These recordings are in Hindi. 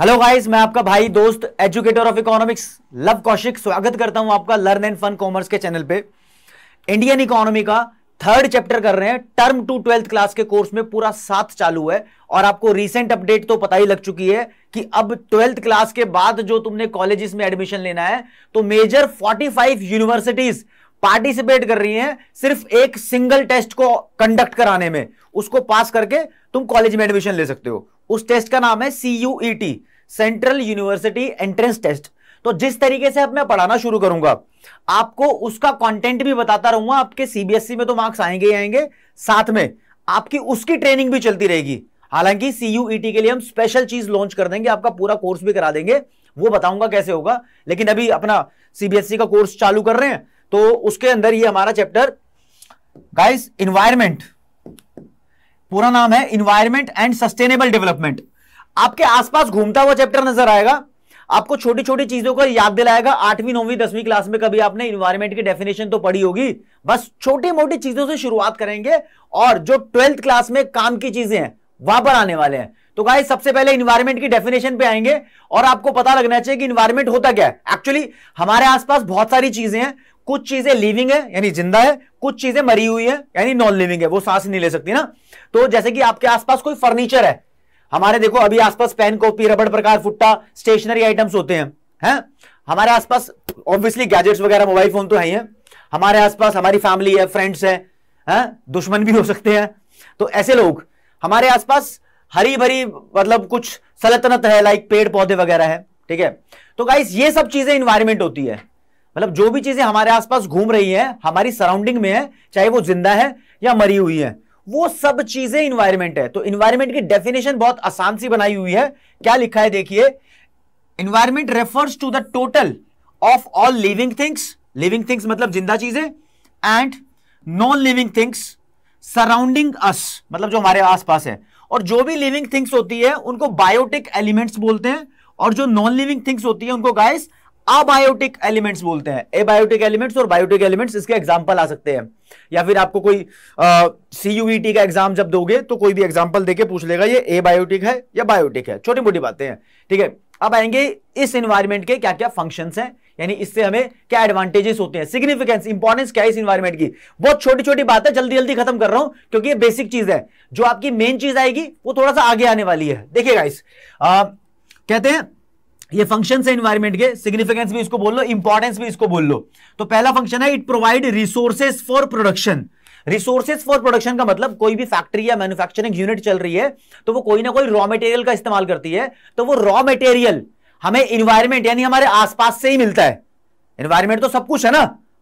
हेलो गाइस मैं आपका भाई दोस्त educator of economics love Kaushik स्वागत करता हूं आपका लर्न एंड फन कॉमर्स के चैनल पे इंडियन इकोनॉमी का थर्ड चैप्टर कर रहे हैं टर्म टू ट्वेल्थ क्लास के कोर्स में पूरा साथ चालू है और आपको रीसेंट अपडेट तो पता ही लग चुकी है कि अब ट्वेल्थ क्लास के बाद जो तुमने कॉलेजेस में एडमिशन लेना है तो मेजर 45 यूनिवर्सिटीज पार्टिसिपेट कर रही हैं सिर्फ एक सिंगल टेस्ट को कंडक्ट कराने में उसको पास करके तुम कॉलेज में एडमिशन ले सकते हो उस टेस्ट का नाम है C U E T central university entrance test तो जिस तरीके से अब मैं पढ़ाना शुरू करूंगा आपको उसका कंटेंट भी बताता रहूंगा आपके सीबीएसई e में तो मार्क्स आएंगे ही आएंगे साथ में आपकी उसकी ट्रेनिंग भी चलती रहेगी हालांकि सीयूईटी e के लिए हम स्पेशल चीज लॉन्च कर देंगे आपका पूरा कोर्स भी करा देंगे वो बताऊंगा कैसे होगा लेकिन अभी अपना सीबीएसई e का कोर्स चालू कर रहे हैं तो उसके अंदर ये हमारा चैप्टर गाइस इन्वायरमेंट पूरा नाम है इन्वायरमेंट एंड सस्टेनेबल डेवलपमेंट आपके आसपास घूमता हुआ चैप्टर नजर आएगा आपको छोटी छोटी चीजों को याद दिलाएगा आठवीं नौवीं दसवीं क्लास में कभी आपने इन्वायरमेंट की डेफिनेशन तो पढ़ी होगी बस छोटी मोटी चीजों से शुरुआत करेंगे और जो ट्वेल्थ क्लास में काम की चीजें हैं वहां पर आने वाले हैं तो गाइस सबसे पहले इन्वायरमेंट की डेफिनेशन पे आएंगे और आपको पता लगना चाहिए कि इन्वायरमेंट होता क्या है एक्चुअली हमारे आसपास बहुत सारी चीजें हैं कुछ चीजें लिविंग है यानी जिंदा है कुछ चीजें मरी हुई है यानी नॉन लिविंग है वो सांस नहीं ले सकती ना तो जैसे कि आपके आसपास कोई फर्नीचर है हमारे देखो अभी आसपास पेन कॉपी रबड़ प्रकार फुट्टा स्टेशनरी आइटम्स होते हैं है? हमारे आसपास ऑब्वियसली गैजेट्स वगैरह मोबाइल फोन तो है ही है हमारे आसपास हमारी फैमिली है फ्रेंड्स है, है दुश्मन भी हो सकते हैं तो ऐसे लोग हमारे आसपास हरी भरी मतलब कुछ सलतनत है लाइक पेड़ पौधे वगैरह है ठीक है तो गाइस ये सब चीजें इन्वायरमेंट होती है मतलब जो भी चीजें हमारे आसपास घूम रही है हमारी सराउंडिंग में है चाहे वो जिंदा है या मरी हुई है वो सब चीजें इन्वायरमेंट है तो इन्वायरमेंट की डेफिनेशन बहुत आसान सी बनाई हुई है क्या लिखा है देखिए environment refers to the total of all living things living things मतलब जिंदा चीजें and non living things surrounding us मतलब जो हमारे आसपास है और जो भी लिविंग थिंग्स होती है उनको बायोटिक एलिमेंट्स बोलते हैं और जो नॉन लिविंग थिंग्स होती है उनको गाइस अबायोटिक एलिमेंट्स बोलते हैं एबायोटिक एलिमेंट्स और बायोटिक एलिमेंट्स इसके एग्जाम्पल आ सकते हैं या फिर आपको कोई टी e का एग्जाम जब दोगे तो कोई भी एग्जाम्पल देके पूछ लेगा ये एबायोटिक है या बायोटिक है छोटी मोटी बातें हैं ठीक है अब आएंगे इस एनवायरमेंट के क्या क्या फंक्शन हैं यानी इससे हमें क्या एडवांटेजेस होते हैं सिग्निफिकेंस इंपॉर्टेंस क्या है इस इन्वायरमेंट की बहुत छोटी छोटी बात है जल्दी जल्दी खत्म कर रहा हूं क्योंकि ये बेसिक चीज है जो आपकी मेन चीज आएगी वो थोड़ा सा आगे आने वाली है देखिएगा इस कहते हैं ये फंक्शन है इन्वायरमेंट के सिग्निफिकेंस भी इसको बोल लो इंपॉर्टेंस भी इसको बोल लो तो पहला फंक्शन है it provide resources for production resources for production का मतलब कोई भी फैक्ट्री या मैन्युफैक्चरिंग यूनिट चल रही है तो वो कोई ना कोई रॉ मटेरियल का इस्तेमाल करती है तो वो रॉ मटेरियल हमें इन्वायरमेंट यानी हमारे आसपास से ही मिलता है इन्वायरमेंट तो सब कुछ है ना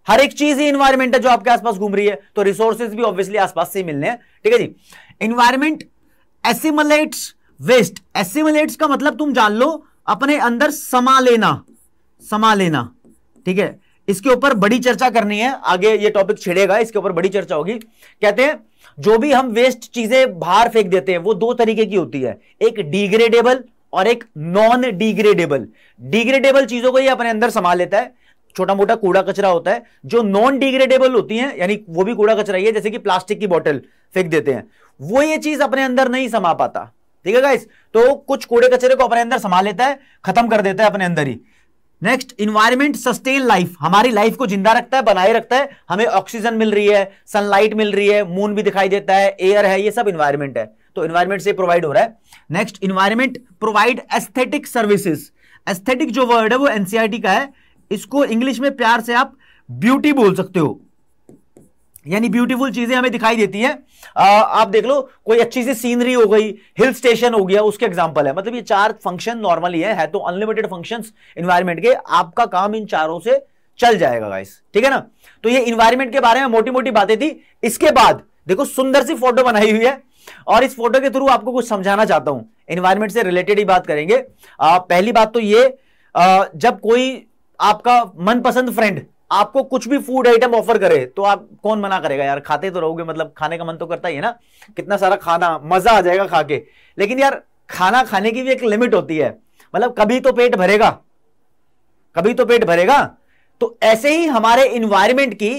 हर एक चीज ही इन्वायरमेंट है जो आपके आसपास घूम रही है तो रिसोर्सेज भी ऑब्वियसली आसपास से ही मिलने हैं ठीक है जी इन्वायरमेंट एसिमुलेट्स वेस्ट एसिमुलेट्स का मतलब तुम जान लो अपने अंदर समा लेना समा लेना ठीक है इसके ऊपर बड़ी चर्चा करनी है आगे ये टॉपिक छिड़ेगा इसके ऊपर बड़ी चर्चा होगी कहते हैं जो भी हम वेस्ट चीजें बाहर फेंक देते हैं वो दो तरीके की होती है एक डिग्रेडेबल और एक नॉन डिग्रेडेबल डिग्रेडेबल चीजों को ही अपने अंदर संभाल लेता है छोटा मोटा कूड़ा कचरा होता है जो नॉन डिग्रेडेबल होती है यानी वो भी कूड़ा कचरा ही है जैसे कि प्लास्टिक की बोतल फेंक देते हैं वो ये चीज अपने अंदर नहीं समा पाता ठीक है गाइस तो कुछ कूड़े कचरे को अपने अंदर संभाल लेता है खत्म कर देता है अपने अंदर ही नेक्स्ट इन्वायरमेंट सस्टेन लाइफ हमारी लाइफ को जिंदा रखता है बनाए रखता है हमें ऑक्सीजन मिल रही है सनलाइट मिल रही है मून भी दिखाई देता है एयर है ये सब इन्वायरमेंट है तो इन्वायरमेंट से प्रोवाइड हो रहा है next environment provide aesthetic services aesthetic जो वर्ड है वो एनसीआरटी e का है इसको इंग्लिश में प्यार से आप ब्यूटी बोल सकते हो यानी ब्यूटीफुल चीजें हमें दिखाई देती हैं आप देख लो कोई अच्छी सी सीनरी हो गई हिल स्टेशन हो गया उसके एग्जांपल है मतलब ये चार फंक्शन नॉर्मली है, है तो अनलिमिटेड फंक्शंस इन्वायरमेंट के आपका काम इन चारों से चल जाएगा गाइस ठीक है ना तो ये इन्वायरमेंट के बारे में मोटी मोटी बातें थी इसके बाद देखो सुंदर सी फोटो बनाई हुई है और इस फोटो के थ्रू आपको कुछ समझाना चाहता हूं एनवायरमेंट से रिलेटेड ही बात करेंगे आ, पहली बात तो ये आ, जब कोई आपका मनपसंद फ्रेंड आपको कुछ भी फूड आइटम ऑफर करे तो आप कौन मना करेगा यार खाते तो रहोगे मतलब खाने का मन तो करता ही है ना कितना सारा खाना मजा आ जाएगा खा के लेकिन यार खाना खाने की भी एक लिमिट होती है मतलब कभी तो पेट भरेगा कभी तो पेट भरेगा तो ऐसे ही हमारे इन्वायरमेंट की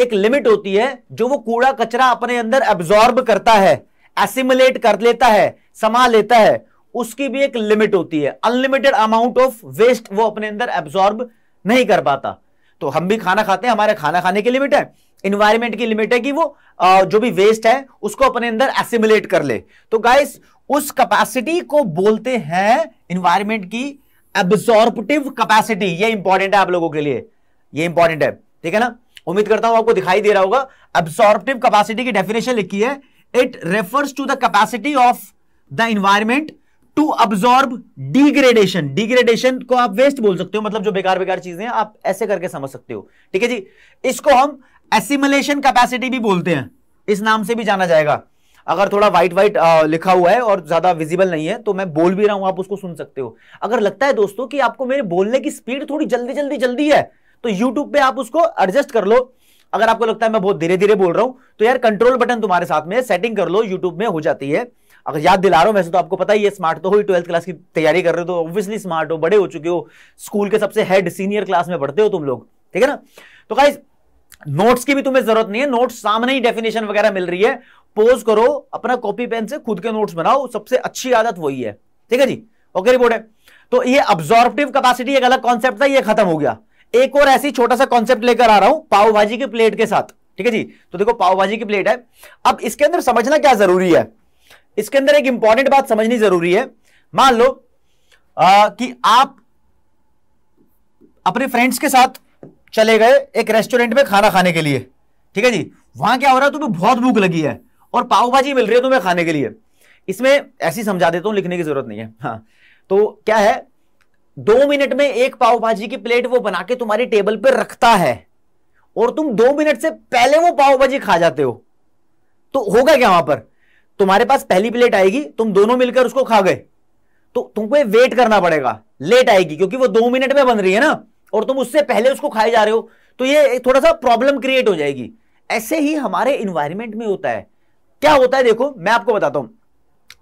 एक लिमिट होती है जो वो कूड़ा कचरा अपने अंदर एब्जॉर्ब करता है एसिमुलेट कर लेता है समा लेता है उसकी भी एक लिमिट होती है अनलिमिटेड अमाउंट ऑफ वेस्ट वो अपने अंदर एब्जॉर्ब नहीं कर पाता तो हम भी खाना खाते हैं हमारे खाना खाने की लिमिट है इन्वायरमेंट की लिमिट है कि वो जो भी वेस्ट है उसको अपने अंदर एसिमुलेट कर ले तो गाइस उस कैपेसिटी को बोलते हैं इन्वायरमेंट की एब्जॉर्बटिव कैपेसिटी ये इंपॉर्टेंट है आप लोगों के लिए ये इंपॉर्टेंट है ठीक है ना उम्मीद करता हूं आपको दिखाई दे रहा होगा एब्सॉर्प्टिव कैपेसिटी की डेफिनेशन लिखी है it refers to the capacity of the environment to absorb degradation degradation को आप वेस्ट बोल सकते हो मतलब जो बेकार बेकार चीजें हैं आप ऐसे करके समझ सकते हो ठीक है जी इसको हम एसिमुलेशन कैपेसिटी भी बोलते हैं इस नाम से भी जाना जाएगा अगर थोड़ा व्हाइट व्हाइट लिखा हुआ है और ज्यादा विजिबल नहीं है तो मैं बोल भी रहा हूं आप उसको सुन सकते हो अगर लगता है दोस्तों कि आपको मेरे बोलने की स्पीड थोड़ी जल्दी जल्दी जल्दी है तो यूट्यूब पे आप उसको एडजस्ट कर लो अगर आपको लगता है मैं बहुत धीरे धीरे बोल रहा हूं तो यार कंट्रोल बटन तुम्हारे साथ में सेटिंग कर लो यूट्यूब में हो जाती है अगर याद दिला रहा हूं वैसे तो आपको पता ही है स्मार्ट तो हो ही ट्वेल्थ क्लास की तैयारी कर रहे हो तो ऑब्वियसली स्मार्ट हो बड़े हो चुके हो स्कूल के सबसे हेड सीनियर क्लास में पढ़ते हो तुम लोग ठीक है ना तो गाइज नोट्स की भी तुम्हें जरूरत नहीं है नोट्स सामने ही डेफिनेशन वगैरह मिल रही है पोज करो अपना कॉपी पेन से खुद के नोट्स बनाओ सबसे अच्छी आदत वही है ठीक है जी ओके रिपोर्ट है तो ये ऑब्जॉर्वटिव कैपेसिटी एक अलग कॉन्सेप्ट था ये खत्म हो गया एक और ऐसी छोटा सा कॉन्सेप्ट लेकर आ रहा हूं पाव भाजी की प्लेट के साथ ठीक है जी तो देखो पाव भाजी की प्लेट है अब इसके अंदर समझना क्या जरूरी है इसके अंदर एक इंपॉर्टेंट बात समझनी जरूरी है मान लो आ, कि आप अपने फ्रेंड्स के साथ चले गए एक रेस्टोरेंट में खाना खाने के लिए ठीक है जी वहां क्या हो रहा है तुम्हें बहुत भूख लगी है और पाव भाजी मिल रही है तुम्हें खाने के लिए इसमें ऐसी समझा देता हूं लिखने की जरूरत नहीं है हाँ तो क्या है दो मिनट में एक पाव भाजी की प्लेट वो बना के तुम्हारी टेबल पर रखता है और तुम दो मिनट से पहले वो पाव भाजी खा जाते हो तो होगा क्या वहां पर तुम्हारे पास पहली प्लेट आएगी तुम दोनों मिलकर उसको खा गए तो तुमको वेट करना पड़ेगा लेट आएगी क्योंकि वो दो मिनट में बन रही है ना और तुम उससे पहले उसको खाए जा रहे हो तो ये थोड़ा सा प्रॉब्लम क्रिएट हो जाएगी ऐसे ही हमारे इन्वायरमेंट में होता है क्या होता है देखो मैं आपको बताता हूं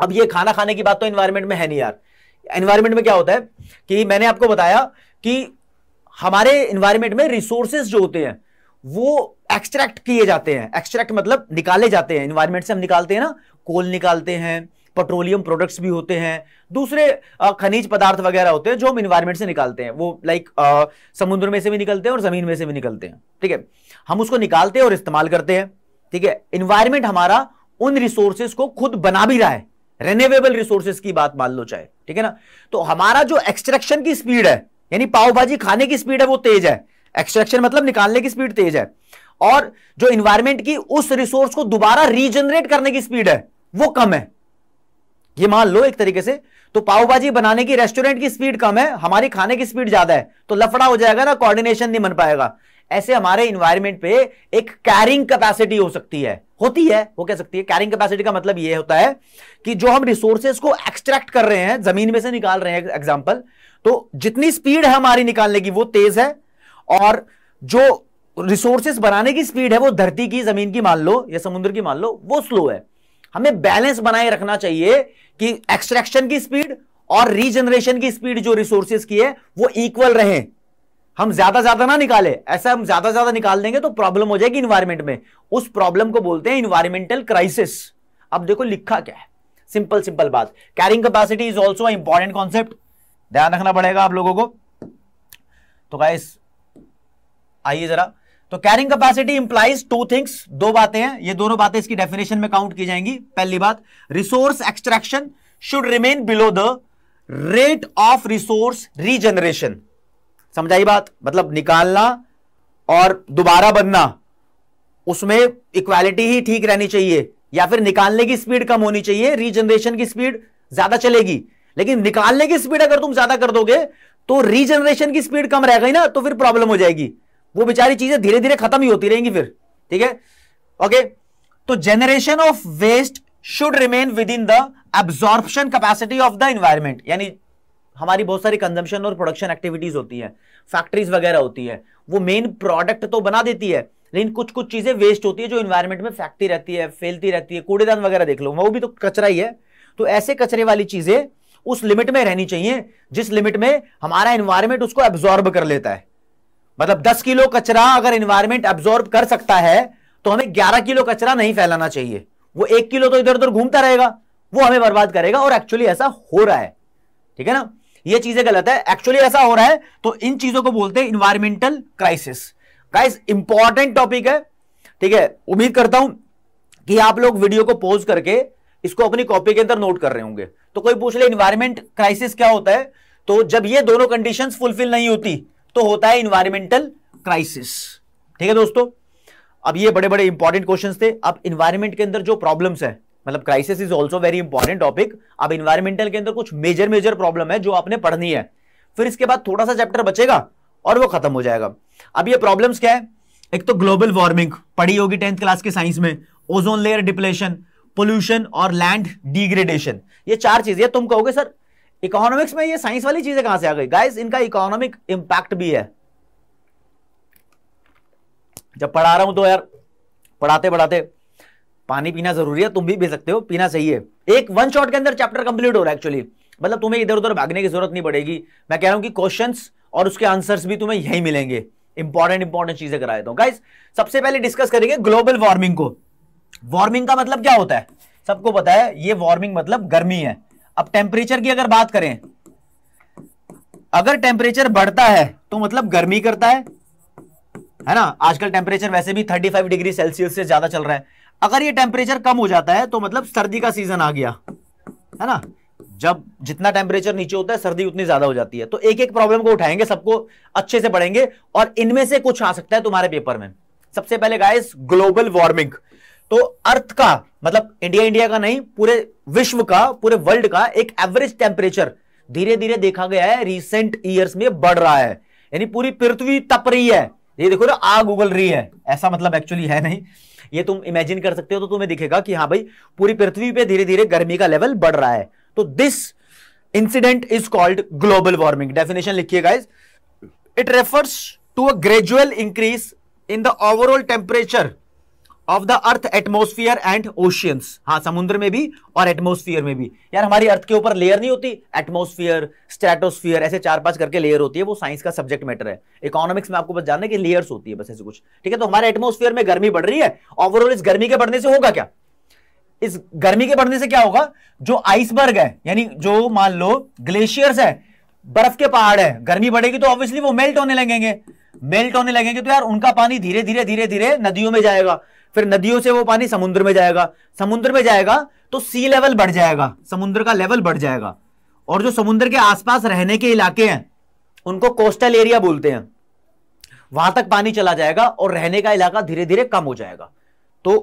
अब ये खाना खाने की बात तो इन्वायरमेंट में है नहीं यार एनवायरमेंट में क्या होता है कि मैंने आपको बताया कि हमारे एनवायरमेंट में रिसोर्सेज जो होते हैं वो एक्सट्रैक्ट किए जाते हैं एक्सट्रैक्ट मतलब निकाले जाते हैं इन्वायरमेंट से हम निकालते हैं ना कोल निकालते हैं पेट्रोलियम प्रोडक्ट्स भी होते हैं दूसरे खनिज पदार्थ वगैरह होते हैं जो हम इन्वायरमेंट से निकालते हैं वो लाइक समुद्र में से भी निकलते हैं और जमीन में से भी निकलते हैं ठीक है हम उसको निकालते हैं और इस्तेमाल करते हैं ठीक है इन्वायरमेंट हमारा उन रिसोर्सेज को खुद बना भी रहा है रेन्यूएबल रिसोर्सेस की बात मान लो चाहे ठीक है ना तो हमारा जो एक्सट्रैक्शन की स्पीड है यानी पाव भाजी खाने की स्पीड है वो तेज है एक्सट्रैक्शन मतलब निकालने की स्पीड तेज है और जो इन्वायरमेंट की उस रिसोर्स को दोबारा रीजनरेट करने की स्पीड है वो कम है ये मान लो एक तरीके से तो पावभाजी बनाने की रेस्टोरेंट की स्पीड कम है हमारी खाने की स्पीड ज्यादा है तो लफड़ा हो जाएगा ना कोऑर्डिनेशन नहीं बन पाएगा ऐसे हमारे इन्वायरमेंट पे एक कैरिंग कैपेसिटी हो सकती है होती है वो कह सकती है कैरिंग कैपेसिटी का मतलब ये होता है कि जो हम रिसोर्सेज को एक्सट्रैक्ट कर रहे हैं जमीन में से निकाल रहे हैं एग्जाम्पल तो जितनी स्पीड है हमारी निकालने की वो तेज है और जो रिसोर्सेस बनाने की स्पीड है वो धरती की जमीन की मान लो या समुद्र की मान लो वो स्लो है हमें बैलेंस बनाए रखना चाहिए कि एक्सट्रैक्शन की स्पीड और रीजनरेशन की स्पीड जो रिसोर्सेस की है वो इक्वल रहे हम ज्यादा ज्यादा ना निकाले ऐसा हम ज्यादा ज्यादा निकाल देंगे तो प्रॉब्लम हो जाएगी इन्वायरमेंट में उस प्रॉब्लम को बोलते हैं इन्वायरमेंटल क्राइसिस अब देखो लिखा क्या है सिंपल सिंपल बात carrying capacity is also important concept ध्यान रखना पड़ेगा आप लोगों को तो गाइस आइए जरा तो carrying capacity implies two things दो बातें हैं ये दोनों बातें इसकी डेफिनेशन में काउंट की जाएंगी पहली बात resource extraction should remain below the rate of resource regeneration समझाई बात मतलब निकालना और दोबारा बनना उसमें इक्वालिटी ही ठीक रहनी चाहिए या फिर निकालने की स्पीड कम होनी चाहिए रीजनरेशन की स्पीड ज्यादा चलेगी लेकिन निकालने की स्पीड अगर तुम ज्यादा कर दोगे तो रीजनरेशन की स्पीड कम रह गई ना तो फिर प्रॉब्लम हो जाएगी वो बेचारी चीजें धीरे धीरे खत्म ही होती रहेंगी फिर ठीक है ओके तो generation of waste should remain within the absorption capacity of the environment यानी हमारी बहुत सारी कंजम्पशन और प्रोडक्शन एक्टिविटीज होती है फैक्ट्रीज वगैरह होती है वो मेन प्रोडक्ट तो बना देती है लेकिन कुछ कुछ चीजें वेस्ट होती है जो इन्वायरमेंट में फैक्ट्री रहती है फैलती रहती है कूड़ेदान वगैरह देख लो वो भी तो कचरा ही है तो ऐसे कचरे वाली चीजें उस लिमिट में रहनी चाहिए जिस लिमिट में हमारा इन्वायरमेंट उसको एब्जॉर्ब कर लेता है मतलब दस किलो कचरा अगर इन्वायरमेंट एब्जॉर्ब कर सकता है तो हमें ग्यारह किलो कचरा नहीं फैलाना चाहिए वो एक किलो तो इधर उधर घूमता रहेगा वो हमें बर्बाद करेगा और एक्चुअली ऐसा हो रहा है ठीक है ना ये चीजें गलत है एक्चुअली ऐसा हो रहा है तो इन चीजों को बोलते हैं environmental crisis guys important topic है ठीक है उम्मीद करता हूं कि आप लोग वीडियो को पॉज करके इसको अपनी कॉपी के अंदर नोट कर रहे होंगे तो कोई पूछ ले इन्वायरमेंट क्राइसिस क्या होता है तो जब ये दोनों कंडीशन फुलफिल नहीं होती तो होता है इन्वायरमेंटल क्राइसिस ठीक है दोस्तों अब ये बड़े बड़े इंपॉर्टेंट क्वेश्चन थे अब इन्वायरमेंट के अंदर जो प्रॉब्लम्स है मतलब crisis is also very important topic अब इन्वायरमेंटल के अंदर कुछ मेजर मेजर प्रॉब्लम है जो आपने पढ़नी है फिर इसके बाद थोड़ा सा चैप्टर बचेगा और वो खत्म हो जाएगा अब ये प्रॉब्लम्स क्या है एक तो ग्लोबल वार्मिंग पढ़ी होगी टेंथ क्लास के साइंस में ओजोन लेयर डिप्लेशन पोल्यूशन और लैंड डिग्रेडेशन ये चार चीजें तुम कहोगे सर इकोनॉमिक्स में ये साइंस वाली चीजें कहां से आ गई गाइस इनका इकोनॉमिक इंपैक्ट भी है जब पढ़ा रहा हूं तो यार पढ़ाते पढ़ाते पानी पीना जरूरी है तुम भी पी सकते हो पीना चाहिए एक वन शॉट के अंदर चैप्टर कंप्लीट हो रहा है एक्चुअली मतलब तुम्हें इधर उधर भागने की जरूरत नहीं पड़ेगी मैं कह रहा हूं कि क्वेश्चन और उसके आंसर्स भी तुम्हें यही मिलेंगे इंपॉर्टेंट इंपॉर्टेंट चीजें करा देता हूँ सबसे पहले डिस्कस करेंगे ग्लोबल वार्मिंग को वार्मिंग का मतलब क्या होता है सबको पता है ये वार्मिंग मतलब गर्मी है अब टेम्परेचर की अगर बात करें अगर टेम्परेचर बढ़ता है तो मतलब गर्मी करता है है ना आजकल टेम्परेचर वैसे भी 35 डिग्री सेल्सियस से ज्यादा चल रहा है अगर ये टेम्परेचर कम हो जाता है तो मतलब सर्दी का सीजन आ गया है ना जब जितना टेम्परेचर नीचे होता है सर्दी उतनी ज्यादा हो जाती है तो एक एक प्रॉब्लम को उठाएंगे सबको अच्छे से पढ़ेंगे और इनमें से कुछ आ सकता है तुम्हारे पेपर में सबसे पहले गाइस ग्लोबल वार्मिंग तो अर्थ का मतलब इंडिया इंडिया का नहीं पूरे विश्व का पूरे वर्ल्ड का एक एवरेज टेम्परेचर धीरे धीरे देखा गया है रिसेंट ईयर्स में बढ़ रहा है यानी पूरी पृथ्वी तप रही है ये देखो ना आग उगल रही है ऐसा मतलब एक्चुअली है नहीं ये तुम इमेजिन कर सकते हो तो तुम्हें दिखेगा कि हाँ भाई पूरी पृथ्वी पे धीरे धीरे गर्मी का लेवल बढ़ रहा है तो this incident is called global warming definition लिखिए guys it refers to a gradual increase in the overall temperature of the earth atmosphere and oceans हाँ समुद्र में भी और एटमोस्फियर में भी यार हमारी अर्थ के ऊपर लेयर नहीं होती एटमोस्फियर स्ट्रेटोस्फियर ऐसे चार पांच करके लेयर होती है वो साइंस का सब्जेक्ट मैटर है इकोनॉमिक्स में आपको बस जानने की लेयर्स होती है बस ऐसे कुछ ठीक है तो हमारे एटमोस्फियर में गर्मी बढ़ रही है ओवरऑल इस गर्मी के बढ़ने से होगा क्या इस गर्मी के बढ़ने से क्या होगा जो आइसबर्ग है यानी जो मान लो ग्लेशियर्स है बर्फ के पहाड़ है गर्मी बढ़ेगी तो ऑब्वियसली वो मेल्ट होने लगेंगे मेल्ट होने लगेंगे तो यार उनका पानी धीरे धीरे धीरे धीरे नदियों में जाएगा फिर नदियों से वो पानी समुद्र में जाएगा समुद्र में जाएगा तो सी लेवल बढ़ जाएगा समुद्र का लेवल बढ़ जाएगा और जो समुद्र के आसपास रहने के इलाके हैं उनको कोस्टल एरिया बोलते हैं वहां तक पानी चला जाएगा और रहने का इलाका धीरे धीरे कम हो जाएगा तो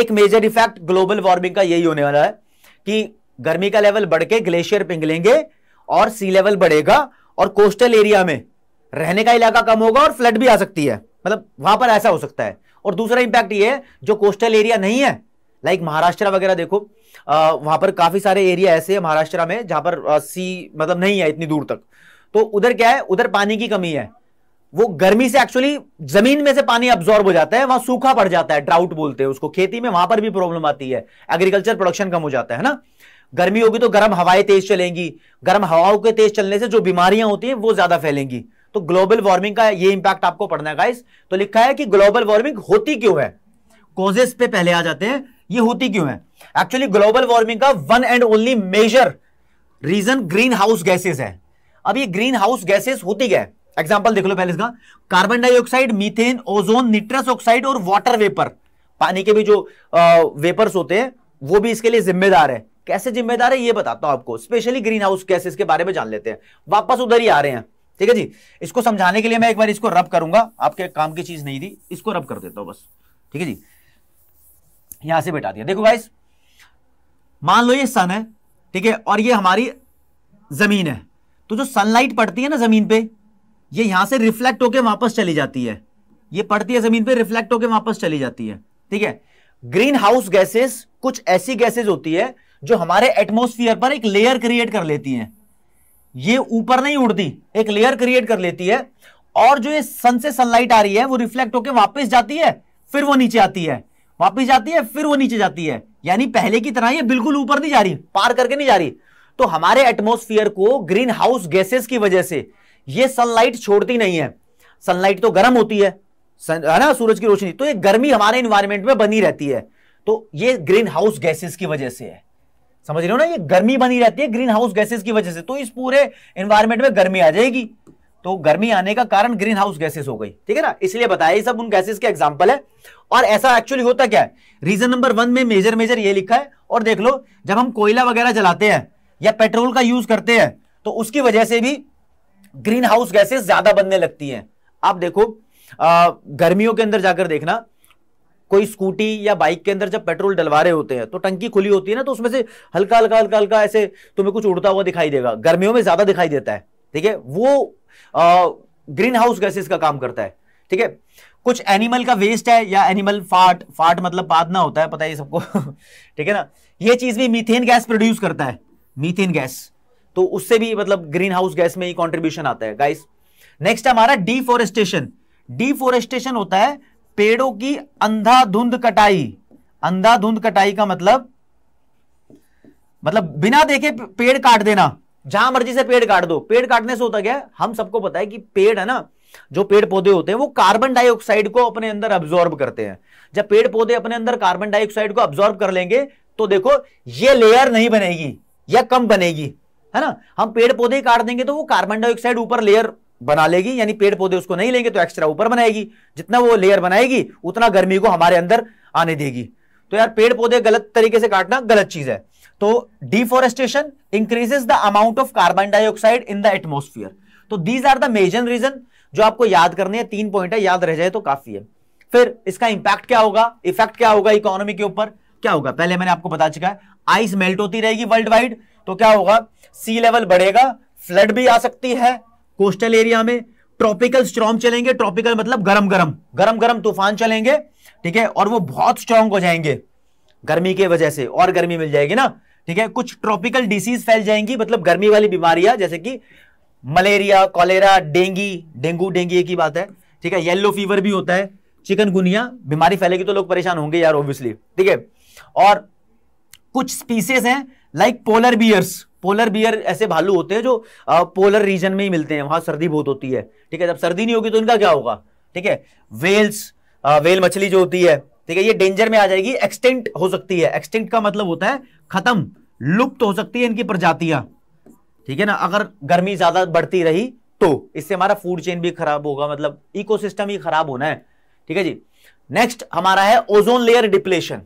एक मेजर इफेक्ट ग्लोबल वार्मिंग का यही होने वाला है कि गर्मी का लेवल बढ़ के ग्लेशियर पिघलेंगे और सी लेवल बढ़ेगा और कोस्टल एरिया में रहने का इलाका कम होगा और फ्लड भी आ सकती है मतलब वहां पर ऐसा हो सकता है और दूसरा इंपैक्ट ये है जो कोस्टल एरिया नहीं है लाइक महाराष्ट्र वगैरह देखो वहां पर काफी सारे एरिया ऐसे है महाराष्ट्र में जहां पर सी मतलब नहीं है इतनी दूर तक तो उधर क्या है उधर पानी की कमी है वो गर्मी से एक्चुअली जमीन में से पानी अब्जॉर्ब हो जाता है वहां सूखा पड़ जाता है ड्राउट बोलते हैं उसको खेती में वहां पर भी प्रॉब्लम आती है एग्रीकल्चर प्रोडक्शन कम हो जाता है ना गर्मी होगी तो गर्म हवाएं तेज चलेंगी गर्म हवाओं के तेज चलने से जो बीमारियां होती हैं वो ज्यादा फैलेंगी तो ग्लोबल वार्मिंग का ये इंपैक्ट आपको पढ़ना है तो लिखा है कि ग्लोबल वार्मिंग होती क्यों है कॉजेस पे पहले आ जाते हैं ये होती क्यों है एक्चुअली ग्लोबल वार्मिंग का one and only major reason green house gases है अब ये ग्रीन हाउस गैसेज होती क्या है एग्जाम्पल देख लो पहले इसका carbon dioxide methane ozone nitrous oxide और वाटर वेपर पानी के भी जो आ, वेपर्स होते हैं वो भी इसके लिए जिम्मेदार है कैसे जिम्मेदार है ये बताता हूं आपको स्पेशली ग्रीन हाउस गैसेस के बारे में जान लेते हैं वापस उधर ही आ रहे हैं ठीक है जी इसको समझाने के लिए मैं एक बार इसको रब करूंगा आपके काम की चीज नहीं थी इसको रब कर देता हूं बस ठीक है जी यहां से बैठा दिया देखो भाई मान लो ये सन है ठीक है और ये हमारी जमीन है तो जो सनलाइट पड़ती है ना जमीन पे ये यहां से रिफ्लेक्ट होकर वापस चली जाती है ये पड़ती है जमीन पे रिफ्लेक्ट होकर वापस चली जाती है ठीक है ग्रीन हाउस गैसेस कुछ ऐसी गैसेज होती है जो हमारे एटमोस्फियर पर एक लेयर क्रिएट कर लेती हैं ये ऊपर नहीं उड़ती एक लेयर क्रिएट कर लेती है और जो ये सन से सनलाइट आ रही है वो रिफ्लेक्ट होकर वापस जाती है फिर वो नीचे आती है वापस जाती है फिर वो नीचे जाती है यानी पहले की तरह ये बिल्कुल ऊपर नहीं जा रही पार करके नहीं जा रही तो हमारे एटमोस्फियर को ग्रीन हाउस गैसेस की वजह से ये सनलाइट छोड़ती नहीं है सनलाइट तो गर्म होती है है ना सूरज की रोशनी तो ये गर्मी हमारे इन्वायरमेंट में बनी रहती है तो ये ग्रीन हाउस गैसेस की वजह से है समझ रहे हो ना ये गर्मी बनी रहती है ग्रीन हाउस गैसेस की वजह से तो इस पूरे एनवायरमेंट में गर्मी आ जाएगी तो गर्मी आने का कारण ग्रीन हाउस गैसेस हो गई ठीक है ना इसलिए बताया ये सब उन गैसेस के एग्जाम्पल है और ऐसा एक्चुअली होता क्या है रीजन नंबर वन में मेजर मेजर ये लिखा है और देख लो जब हम कोयला वगैरह जलाते हैं या पेट्रोल का यूज करते हैं तो उसकी वजह से भी ग्रीन हाउस गैसेस ज्यादा बनने लगती है आप देखो आ, गर्मियों के अंदर जाकर देखना कोई स्कूटी या बाइक के अंदर जब पेट्रोल डलवा रहे होते हैं तो टंकी खुली होती है ना तो उसमें से हल्का हल्का हल्का हल्का ऐसे तुम्हें कुछ उड़ता हुआ दिखाई देगा गर्मियों में ज्यादा दिखाई देता है ठीक है वो ग्रीन हाउस गैसेस का काम करता है ठीक है कुछ एनिमल का वेस्ट है या एनिमल फाट फाट मतलब पादना होता है पता है सबको ठीक है ना ये चीज भी मीथेन गैस प्रोड्यूस करता है मीथेन गैस तो उससे भी मतलब ग्रीन हाउस गैस में ही कॉन्ट्रीब्यूशन आता है गाइस नेक्स्ट हमारा डिफोरेस्टेशन डिफोरेस्टेशन होता है पेड़ों की अंधाधुंध कटाई अंधाधुंध कटाई का मतलब मतलब बिना देखे पेड़ काट देना जहां मर्जी से पेड़ काट दो पेड़ काटने से होता क्या हम सबको पता है कि पेड़ है ना जो पेड़ पौधे होते हैं वो कार्बन डाइऑक्साइड को अपने अंदर अब्जॉर्ब करते हैं जब पेड़ पौधे अपने अंदर कार्बन डाइऑक्साइड को अब्जॉर्ब कर लेंगे तो देखो ये लेयर नहीं बनेगी या कम बनेगी है ना हम पेड़ पौधे काट देंगे तो वो कार्बन डाइऑक्साइड ऊपर लेयर बना लेगी यानी पेड़ पौधे उसको नहीं लेंगे तो एक्स्ट्रा ऊपर बनाएगी जितना वो लेयर बनाएगी उतना गर्मी को हमारे अंदर आने देगी तो यार पेड़ पौधे गलत तरीके से काटना गलत चीज है तो deforestation increases the amount of carbon dioxide in the atmosphere तो these are the major reason जो आपको याद करने हैं तीन पॉइंट है याद रह जाए तो काफी है फिर इसका इंपैक्ट क्या होगा इफेक्ट क्या होगा इकोनॉमी के ऊपर क्या होगा पहले मैंने आपको बता चुका है आइस मेल्ट होती रहेगी वर्ल्ड वाइड तो क्या होगा सी लेवल बढ़ेगा फ्लड भी आ सकती है कोस्टल एरिया में ट्रॉपिकल स्ट्रॉम चलेंगे ट्रॉपिकल मतलब गरम गरम गरम गरम तूफान चलेंगे ठीक है और वो बहुत स्ट्रांग हो जाएंगे गर्मी के वजह से और गर्मी मिल जाएगी ना ठीक है कुछ ट्रॉपिकल डिसीज फैल जाएंगी मतलब गर्मी वाली बीमारियां जैसे कि malaria cholera dengue dengue dengue की बात है ठीक है येलो फीवर भी होता है चिकनगुनिया बीमारी फैलेगी तो लोग परेशान होंगे यार ऑब्वियसली ठीक है और कुछ स्पीसीज हैं like polar bears polar bear ऐसे भालू होते हैं जो आ, पोलर रीजन में ही मिलते हैं वहां सर्दी बहुत होती है ठीक है जब सर्दी नहीं होगी तो इनका क्या होगा ठीक है वेल्स वेल मछली जो होती है ठीक है ये डेंजर में आ जाएगी एक्सटेंट हो सकती है एक्सटेंट का मतलब होता है खत्म लुप्त तो हो सकती है इनकी प्रजातियां ठीक है ना अगर गर्मी ज्यादा बढ़ती रही तो इससे हमारा फूड चेन भी खराब होगा मतलब इकोसिस्टम ही खराब होना है ठीक है जी नेक्स्ट हमारा है ओजोन लेयर डिप्लेशन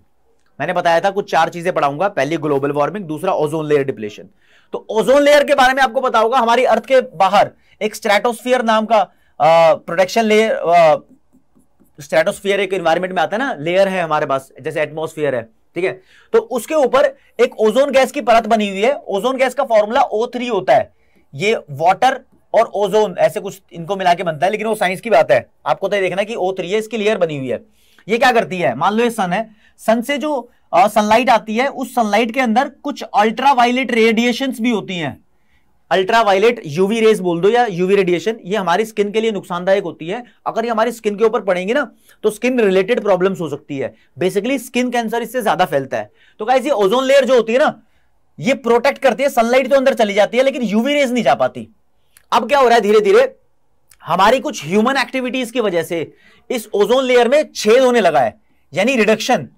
मैंने बताया था कुछ चार चीजें पढ़ाऊंगा पहली ग्लोबल वार्मिंग दूसरा ओजोन लेयर डिप्लेशन तो ओजोन लेयर के बारे में आपको पता होगा हमारी अर्थ के बाहर एक स्ट्रेटोस्फियर नाम का प्रोटेक्शन लेयर स्ट्रेटोस्फियर एक इन्वायरमेंट में आता है ना लेयर है हमारे पास जैसे एटमोस्फियर है ठीक है तो उसके ऊपर एक ओजोन गैस की परत बनी हुई है ओजोन गैस का फॉर्मूला ओ थ्री होता है ये वॉटर और ओजोन ऐसे कुछ इनको मिला के बनता है लेकिन वो साइंस की बात है आपको तो देखना कि ओ थ्री है इसकी लेयर बनी हुई है ये क्या करती है मान लो ये सन है सन से जो सनलाइट आती है उस सनलाइट के अंदर कुछ अल्ट्रावायलेट रेडिएशन भी होती हैं अल्ट्रावायलेट यूवी रेज बोल दो या यूवी रेडिएशन ये हमारी स्किन के लिए नुकसानदायक होती है अगर ये हमारी स्किन के ऊपर पड़ेंगी ना तो स्किन रिलेटेड प्रॉब्लम्स हो सकती है बेसिकली स्किन कैंसर इससे ज्यादा फैलता है तो क्या ये ओजोन लेयर जो होती है ना ये प्रोटेक्ट करती है सनलाइट तो अंदर चली जाती है लेकिन यूवी रेज नहीं जा पाती अब क्या हो रहा है धीरे धीरे हमारी कुछ ह्यूमन एक्टिविटीज की वजह से इस ओजोन लेयर में छेद होने लगा है यानी रिडक्शन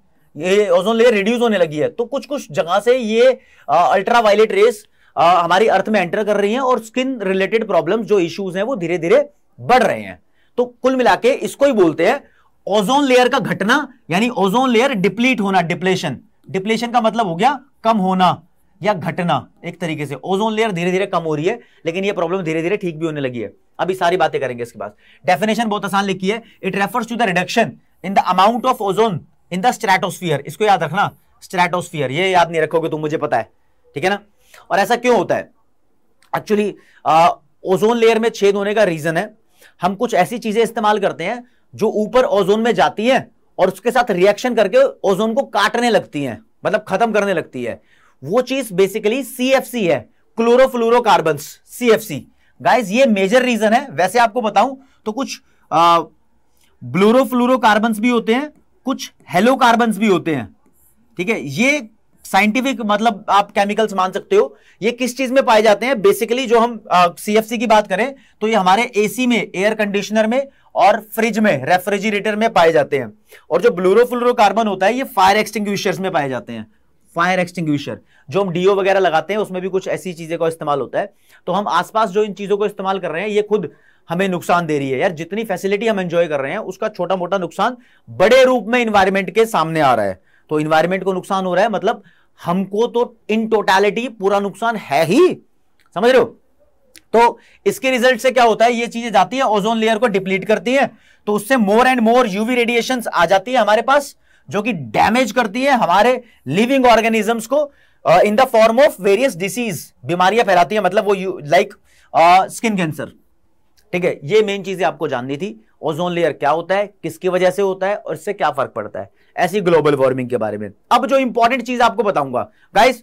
ये ओजोन लेयर रिड्यूस होने लगी है तो कुछ कुछ जगह से ये अल्ट्रा वायलेट रेस हमारी अर्थ में एंटर कर रही हैं और स्किन रिलेटेड प्रॉब्लम जो इश्यूज हैं वो धीरे धीरे बढ़ रहे हैं तो कुल मिला के इसको ही बोलते हैं ओजोन लेयर का घटना यानी ओजोन लेयर डिप्लीट होना डिप्लेशन डिप्लेशन का मतलब हो गया कम होना या घटना एक तरीके से ओजोन लेयर धीरे धीरे कम हो रही है लेकिन ये प्रॉब्लम धीरे धीरे ठीक भी होने लगी है अभी सारी बातें करेंगे इसके बाद डेफिनेशन बहुत आसान लिखी है it refers to the reduction in the amount of ozone in the stratosphere इसको याद रखना स्ट्रेटोस्फियर ये याद नहीं रखोगे तुम तो मुझे पता है ठीक है ना और ऐसा क्यों होता है एक्चुअली ओजोन लेयर में छेद होने का रीजन है हम कुछ ऐसी चीजें इस्तेमाल करते हैं जो ऊपर ओजोन में जाती हैं और उसके साथ रिएक्शन करके ओजोन को काटने लगती हैं मतलब खत्म करने लगती है वो चीज बेसिकली सीएफसी है क्लोरोफ्लोरोकार्बन सीएफसी गाइज ये मेजर रीजन है वैसे आपको बताऊं तो कुछ ब्लोरोफ्लोरोकार्बन भी होते हैं कुछ हेलो कार्बन भी होते हैं ठीक है ये साइंटिफिक मतलब आप केमिकल्स मान सकते हो ये किस चीज में पाए जाते हैं बेसिकली जो हम सीएफसी की बात करें तो ये हमारे एसी में एयर कंडीशनर में और फ्रिज में रेफ्रिजरेटर में पाए जाते हैं और जो ब्लूरोफ्लोरोकार्बन होता है ये फायर एक्सटिंग में पाए जाते हैं फायर एक्सटिंग्विशर जो हम डीओ वगैरह लगाते हैं उसमें भी कुछ ऐसी चीज़ें का इस्तेमाल होता है तो हम आसपास जो इन चीज़ों को इस्तेमाल कर रहे हैं ये खुद हमें नुकसान दे रही है यार जितनी फैसिलिटी हम एंजॉय कर रहे हैं उसका छोटा मोटा नुकसान बड़े रूप में इन्वायरमेंट के सामने आ रहा है तो इन्वायरमेंट को नुकसान हो रहा है मतलब हमको तो इन टोटैलिटी पूरा नुकसान है ही समझ रहे हो तो इसके रिजल्ट से क्या होता है ये चीजें जाती है ओजोन लेयर को डिप्लीट करती है तो उससे more and more UV radiation आ जाती है हमारे पास जो कि डैमेज करती है हमारे लिविंग ऑर्गेनिजम्स को in the form of various disease बीमारियां फैलाती है मतलब वो लाइक स्किन कैंसर ठीक है ये मेन चीजें आपको जाननी थी ओजोन लेयर क्या होता है किसकी वजह से होता है और इससे क्या फर्क पड़ता है ऐसी ग्लोबल वार्मिंग के बारे में अब जो इंपॉर्टेंट चीज आपको बताऊंगा गाइस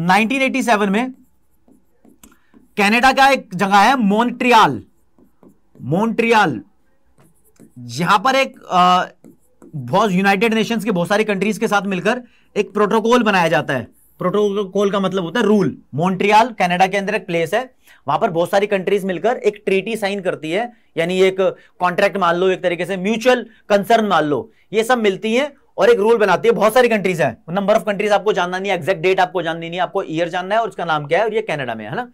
1987 में कनाडा का एक जगह है मोन्ट्रियाल मोन्ट्रियाल यहां पर एक uh, बहुत यूनाइटेड नेशंस के बहुत सारी कंट्रीज के साथ मिलकर एक प्रोटोकॉल बनाया जाता है प्रोटोकॉल का मतलब होता है रूल मॉन्ट्रियल कनाडा के अंदर एक प्लेस है वहां पर बहुत सारी कंट्रीज मिलकर एक ट्रीटी साइन करती है यानी एक कॉन्ट्रैक्ट मान लो एक तरीके से म्यूचुअल कंसर्न मान लो ये सब मिलती है और एक रूल बनाती है बहुत सारी कंट्रीज है नंबर ऑफ कंट्रीज आपको जानना नहीं है एग्जैक्ट डेट आपको जाननी नहीं आपको ईयर जानना है और उसका नाम क्या है और ये कनाडा में है ना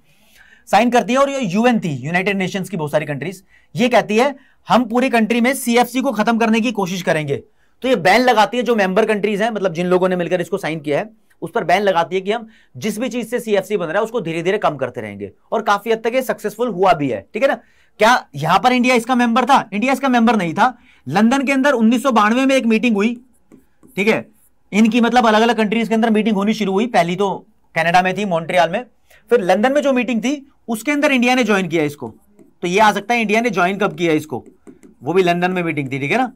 साइन करती है और ये यूएन थी यूनाइटेड नेशंस की बहुत सारी कंट्रीज ये कहती है हम पूरी कंट्री में सीएफसी को खत्म करने की कोशिश करेंगे तो ये बैन लगाती है जो मेंबर कंट्रीज हैं मतलब जिन लोगों ने मिलकर इसको साइन किया है उस पर बैन लगाती है कि हम जिस भी चीज से सीएफसी बन रहा है उसको धीरे धीरे कम करते रहेंगे और काफी हद तक ये सक्सेसफुल हुआ भी है ठीक है ना क्या यहां पर इंडिया इसका मेंबर था इंडिया इसका मेंबर नहीं था लंदन के अंदर उन्नीस में एक मीटिंग हुई ठीक है इनकी मतलब अलग अलग कंट्रीज के अंदर मीटिंग होनी शुरू हुई पहली तो कनाडा में थी मॉन्ट्रियाल में फिर लंदन में जो मीटिंग थी उसके अंदर इंडिया ने ज्वाइन किया इसको तो ये आ सकता है इंडिया ने ज्वाइन कब किया इसको वो भी लंदन में मीटिंग थी ठीक है ना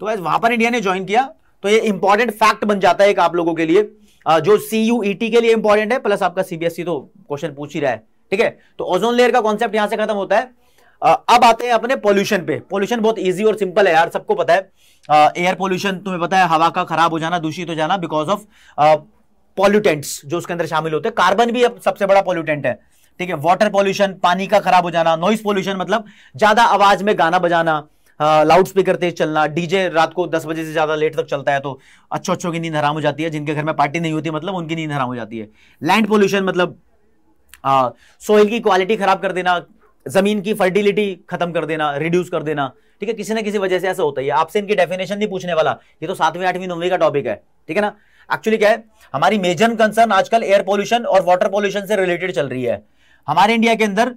तो वैसे वहां पर इंडिया ने ज्वाइन किया तो ये इंपॉर्टेंट फैक्ट बन जाता है एक आप लोगों के लिए जो सी e के लिए इंपॉर्टेंट है प्लस आपका सीबीएसई e तो क्वेश्चन पूछ ही रहा है ठीक है तो ओजोन लेयर का कॉन्सेप्ट यहां से खत्म होता है अब आते हैं अपने पोल्यूशन पे पोल्यूशन बहुत इजी और सिंपल है यार सबको पता है एयर पोल्यूशन तुम्हें पता है हवा का खराब हो जाना दूषित हो जाना बिकॉज ऑफ पॉल्यूटेंट्स जो उसके अंदर शामिल होते हैं कार्बन भी अब सबसे बड़ा पॉल्यूटेंट है ठीक है वाटर पॉल्यूशन पानी का खराब हो जाना नॉइस पॉल्यूशन मतलब ज्यादा आवाज में गाना बजाना लाउड स्पीकर तेज चलना डीजे रात को दस बजे से ज्यादा लेट तक चलता है तो अच्छो अच्छों की नींद हराम हो जाती है जिनके घर में पार्टी नहीं होती मतलब उनकी नींद हराम हो जाती है लैंड पोल्यूशन मतलब सोइल की क्वालिटी खराब कर देना जमीन की फर्टिलिटी खत्म कर देना रिड्यूस कर देना ठीक है किसी ना किसी वजह से ऐसा होता है आपसे इनकी डेफिनेशन नहीं पूछने वाला ये तो सातवीं आठवीं नौवीं का टॉपिक है ठीक है ना एक्चुअली क्या है हमारी मेजर कंसर्न आजकल एयर पोल्यूशन और वाटर पोल्यूशन से रिलेटेड चल रही है हमारे इंडिया के अंदर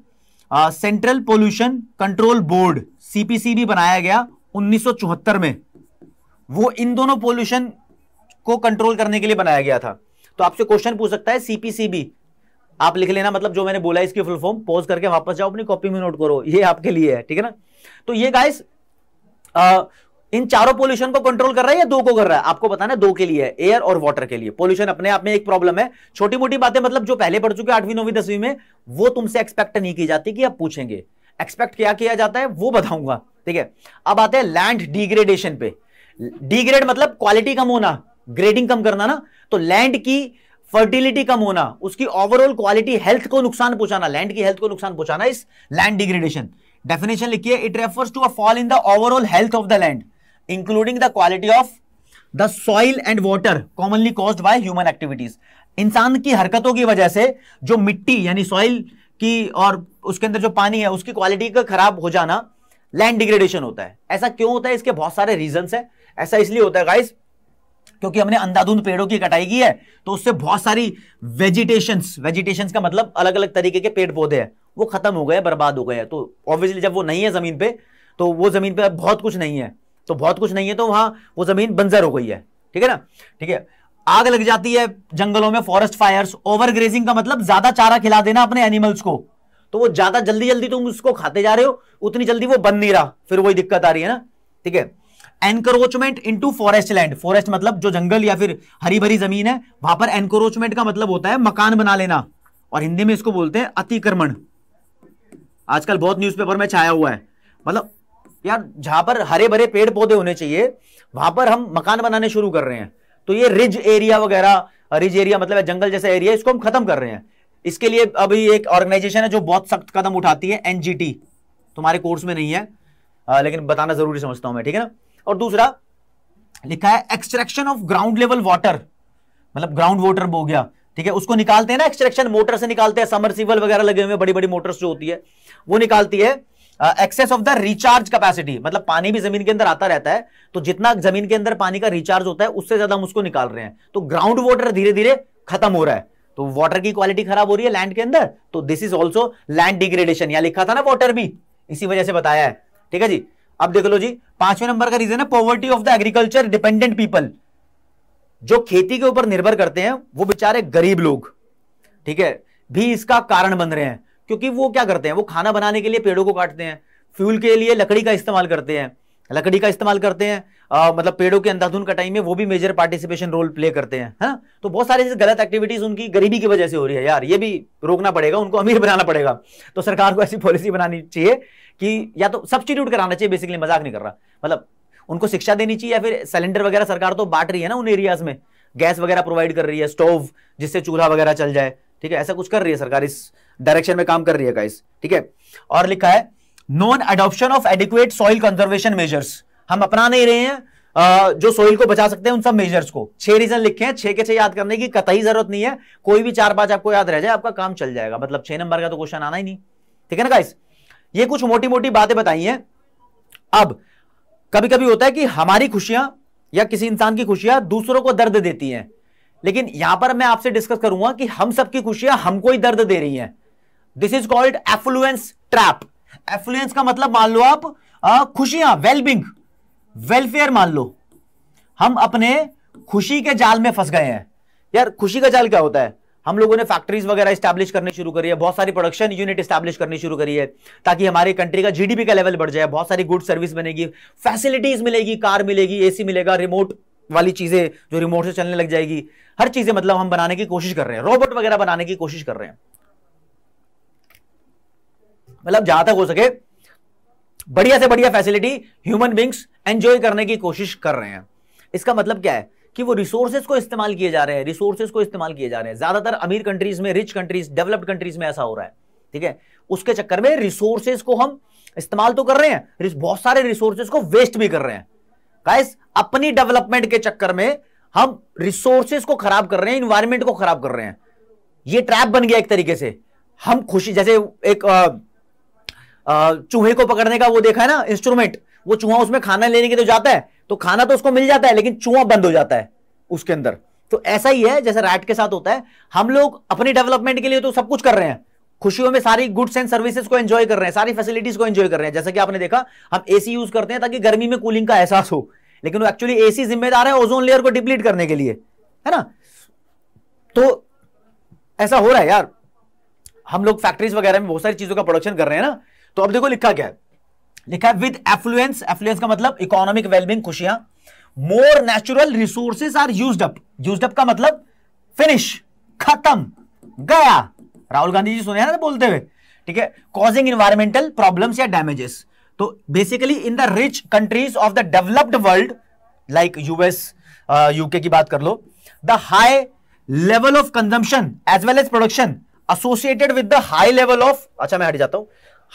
central pollution control board CPCB बनाया गया उन्नीस में वो इन दोनों पोल्यूशन को कंट्रोल करने के लिए बनाया गया था तो आपसे क्वेश्चन पूछ सकता है सीपीसीबी आप लिख लेना मतलब जो मैंने बोला इसकी फुल फॉर्म पोज करके वापस जाओ अपनी कॉपी में नोट करो ये आपके लिए है ठीक है ना तो ये गाइस इन चारों पोल्यूशन को कंट्रोल कर रहा है या दो को कर रहा है आपको बताना है दो के लिए एयर और वाटर के लिए पोल्यूशन अपने आप में एक प्रॉब्लम है छोटी मोटी बातें मतलब जो पहले पढ़ चुके आठवीं नौवीं दसवीं में वो तुमसे एक्सपेक्ट नहीं की जाती कि आप पूछेंगे एक्सपेक्ट क्या किया जाता है वो बताऊंगा ठीक है अब आते हैं लैंड डिग्रेडेशन पे डिग्रेड मतलब क्वालिटी कम होना ग्रेडिंग कम करना ना तो लैंड की फर्टिलिटी कम होना उसकी ओवरऑल क्वालिटी हेल्थ को नुकसान पहुंचाना लैंड की हेल्थ को नुकसान पहुंचाना इस लैंड डिग्रेडेशन डेफिनेशन लिखिए it refers to a fall in the overall health of the land including the quality of the soil and water commonly cause by human activities इंसान की हरकतों की वजह से जो मिट्टी यानी सॉइल की और उसके अंदर जो पानी है उसकी क्वालिटी का खराब हो जाना लैंड डिग्रेडेशन होता है ऐसा क्यों होता है इसके बहुत सारे रीजन है ऐसा इसलिए होता है गाइस क्योंकि हमने अंधाधुंध पेड़ों की कटाई की है तो उससे बहुत सारी वेजिटेशन वेजिटेशन का मतलब अलग अलग तरीके के पेड़ पौधे हैं वो खत्म हो गए बर्बाद हो गए तो ऑब्वियसली जब वो नहीं है जमीन पे तो वो जमीन पे बहुत कुछ नहीं है तो बहुत कुछ नहीं है तो वहां वो जमीन बंजर हो गई है ठीक है ना ठीक है आग लग जाती है जंगलों में फॉरेस्ट फायर्स ओवर ग्रेजिंग का मतलब ज्यादा चारा खिला देना अपने एनिमल्स को तो वो ज्यादा जल्दी जल्दी तुम उसको खाते जा रहे हो उतनी जल्दी वो बन नहीं रहा फिर वही दिक्कत आ रही है ना ठीक है encroachment into forest land forest मतलब जो जंगल या फिर हरी भरी जमीन है वहां पर एनक्रोचमेंट का मतलब होता है मकान बना लेना और हिंदी में इसको बोलते हैं अतिक्रमण आजकल बहुत न्यूज़पेपर में छाया हुआ है मतलब यार जहां पर हरे भरे पेड़ पौधे होने चाहिए वहां पर हम मकान बनाने शुरू कर रहे हैं तो ये रिज एरिया वगैरह रिज एरिया मतलब जंगल जैसा एरिया इसको हम खत्म कर रहे हैं इसके लिए अभी एक ऑर्गेनाइजेशन है जो बहुत सख्त कदम उठाती है एनजीटी तुम्हारे कोर्स में नहीं है आ, लेकिन बताना जरूरी समझता हूं मैं ठीक है ना और दूसरा लिखा है extraction of ground level water मतलब ग्राउंड वाटर बो गया ठीक है उसको निकालते हैं ना एक्सट्रैक्शन मोटर से निकालते हैं समरसीवल वगैरह लगे हुए बड़ी बड़ी मोटर्स जो होती है वो निकालती है excess of the recharge capacity मतलब पानी भी जमीन के अंदर आता रहता है तो जितना जमीन के अंदर पानी का रिचार्ज होता है उससे ज्यादा हम उसको निकाल रहे हैं तो ग्राउंड वाटर धीरे धीरे खत्म हो रहा है तो वाटर की क्वालिटी खराब हो रही है लैंड के अंदर तो this is also land degradation या लिखा था ना वॉटर भी इसी वजह से बताया है ठीक है जी अब देख लो जी पांचवें नंबर का रीजन है poverty of the agriculture dependent people जो खेती के ऊपर निर्भर करते हैं वो बेचारे गरीब लोग ठीक है भी इसका कारण बन रहे हैं क्योंकि वो क्या करते हैं वो खाना बनाने के लिए पेड़ों को काटते हैं फ्यूल के लिए लकड़ी का इस्तेमाल करते हैं लकड़ी का इस्तेमाल करते हैं आ, मतलब पेड़ों के अंधाधुन कटाई में वो भी मेजर पार्टिसिपेशन रोल प्ले करते हैं है हाँ? तो बहुत सारी गलत एक्टिविटीज उनकी गरीबी की वजह से हो रही है यार ये भी रोकना पड़ेगा उनको अमीर बनाना पड़ेगा तो सरकार को ऐसी पॉलिसी बनानी चाहिए कि या तो सब्सटीट्यूट कराना चाहिए बेसिकली मजाक नहीं कर रहा मतलब उनको शिक्षा देनी चाहिए या फिर सिलेंडर वगैरह सरकार तो बांट रही है ना उन एरियाज में गैस वगैरह प्रोवाइड कर रही है स्टोव जिससे चूल्हा वगैरह चल जाए ठीक है ऐसा कुछ कर रही है सरकार इस डायरेक्शन में काम कर रही है गाइस ठीक है और लिखा है non adoption of adequate soil conservation measures हम अपना नहीं रहे हैं जो सोइल को बचा सकते हैं उन सब मेजर्स को छह रीजन लिखे हैं छह के छह याद करने की कतई जरूरत नहीं है कोई भी चार पांच आपको याद रह जाए आपका काम चल जाएगा मतलब छह नंबर का तो क्वेश्चन आना ही नहीं ठीक है ना गाइस ये कुछ मोटी मोटी बातें बताई हैं अब कभी कभी होता है कि हमारी खुशियां या किसी इंसान की खुशियां दूसरों को दर्द देती हैं लेकिन यहां पर मैं आपसे डिस्कस करूंगा कि हम सबकी खुशियां हमको ही दर्द दे रही हैं this is called affluence trap affluence का मतलब मान लो आप खुशियां वेलबिंग वेलफेयर मान लो हम अपने खुशी के जाल में फंस गए हैं यार खुशी का जाल क्या होता है हम लोगों ने फैक्ट्रीज वगैरह स्टैब्लिश करने शुरू करी है बहुत सारी प्रोडक्शन यूनिट स्टैब्लिश करनी शुरू करी है ताकि हमारी कंट्री का जीडीपी का लेवल बढ़ जाए बहुत सारी गुड सर्विस बनेगी फैसिलिटीज मिलेगी कार मिलेगी एसी मिलेगा रिमोट वाली चीजें जो रिमोट से चलने लग जाएगी हर चीजें मतलब हम बनाने की कोशिश कर रहे हैं रोबोट वगैरह बनाने की कोशिश कर रहे हैं मतलब जहां तक हो सके बढ़िया से बढ़िया फैसिलिटी ह्यूमन बींग्स एंजॉय करने की कोशिश कर रहे हैं इसका मतलब क्या है कि वो रिसोर्सेज को इस्तेमाल किए जा रहे हैं रिसोर्सेज को इस्तेमाल किए जा रहे हैं ज्यादातर अमीर कंट्रीज में रिच कंट्रीज डेवलप्ड कंट्रीज में ऐसा हो रहा है ठीक है उसके चक्कर में रिसोर्सेज को हम इस्तेमाल तो कर रहे हैं बहुत सारे रिसोर्सेज को वेस्ट भी कर रहे हैं गाइस अपनी डेवलपमेंट के चक्कर में हम रिसोर्सेज को खराब कर रहे हैं इन्वायरमेंट को खराब कर रहे हैं ये ट्रैप बन गया एक तरीके से हम खुशी जैसे एक चूहे को पकड़ने का वो देखा है ना इंस्ट्रूमेंट वो चूहा उसमें खाना लेने के तो जाता है तो खाना तो उसको मिल जाता है लेकिन चूहा बंद हो जाता है उसके अंदर तो ऐसा ही है जैसे रैट के साथ होता है हम लोग अपनी डेवलपमेंट के लिए तो सब कुछ कर रहे हैं खुशियों में सारी गुड्स एंड सर्विसेज को एंजॉय कर रहे हैं सारी फैसिलिटीज को एंजॉय कर रहे हैं जैसा कि आपने देखा हम एसी यूज करते हैं ताकि गर्मी में कूलिंग का एहसास हो लेकिन वो एक्चुअली एसी जिम्मेदार है ओजोन लेयर को डिप्लीट करने के लिए है ना तो ऐसा हो रहा है यार हम लोग फैक्ट्रीज वगैरह में बहुत सारी चीजों का प्रोडक्शन कर रहे हैं ना तो अब देखो लिखा क्या है लिखा है विद एफ्लुएंस एफ्लुएंस का मतलब इकोनॉमिक वेलबिंग खुशियां more natural resources are use up use up का मतलब फिनिश खत्म गया राहुल गांधी जी सुने ना तो बोलते हुए ठीक है कॉजिंग इन्वायरमेंटल प्रॉब्लम्स या डैमेजेस तो basically in the rich countries of the developed world like US UK की बात कर लो the high level of consumption as well as production associated with the high level of अच्छा मैं हट जाता हूं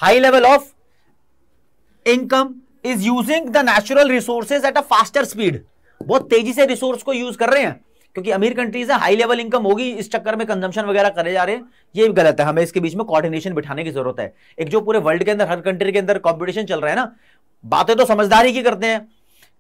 high level of income is using the natural resources at a faster speed बहुत तेजी से रिसोर्स को यूज कर रहे हैं क्योंकि अमीर कंट्रीज है हाई लेवल इनकम होगी इस चक्कर में कंजम्पशन वगैरह करे जा रहे हैं ये भी गलत है हमें इसके बीच में कोऑर्डिनेशन बिठाने की जरूरत है एक जो पूरे वर्ल्ड के अंदर हर कंट्री के अंदर कॉम्पिटिशन चल रहा है ना बातें तो समझदारी की करते हैं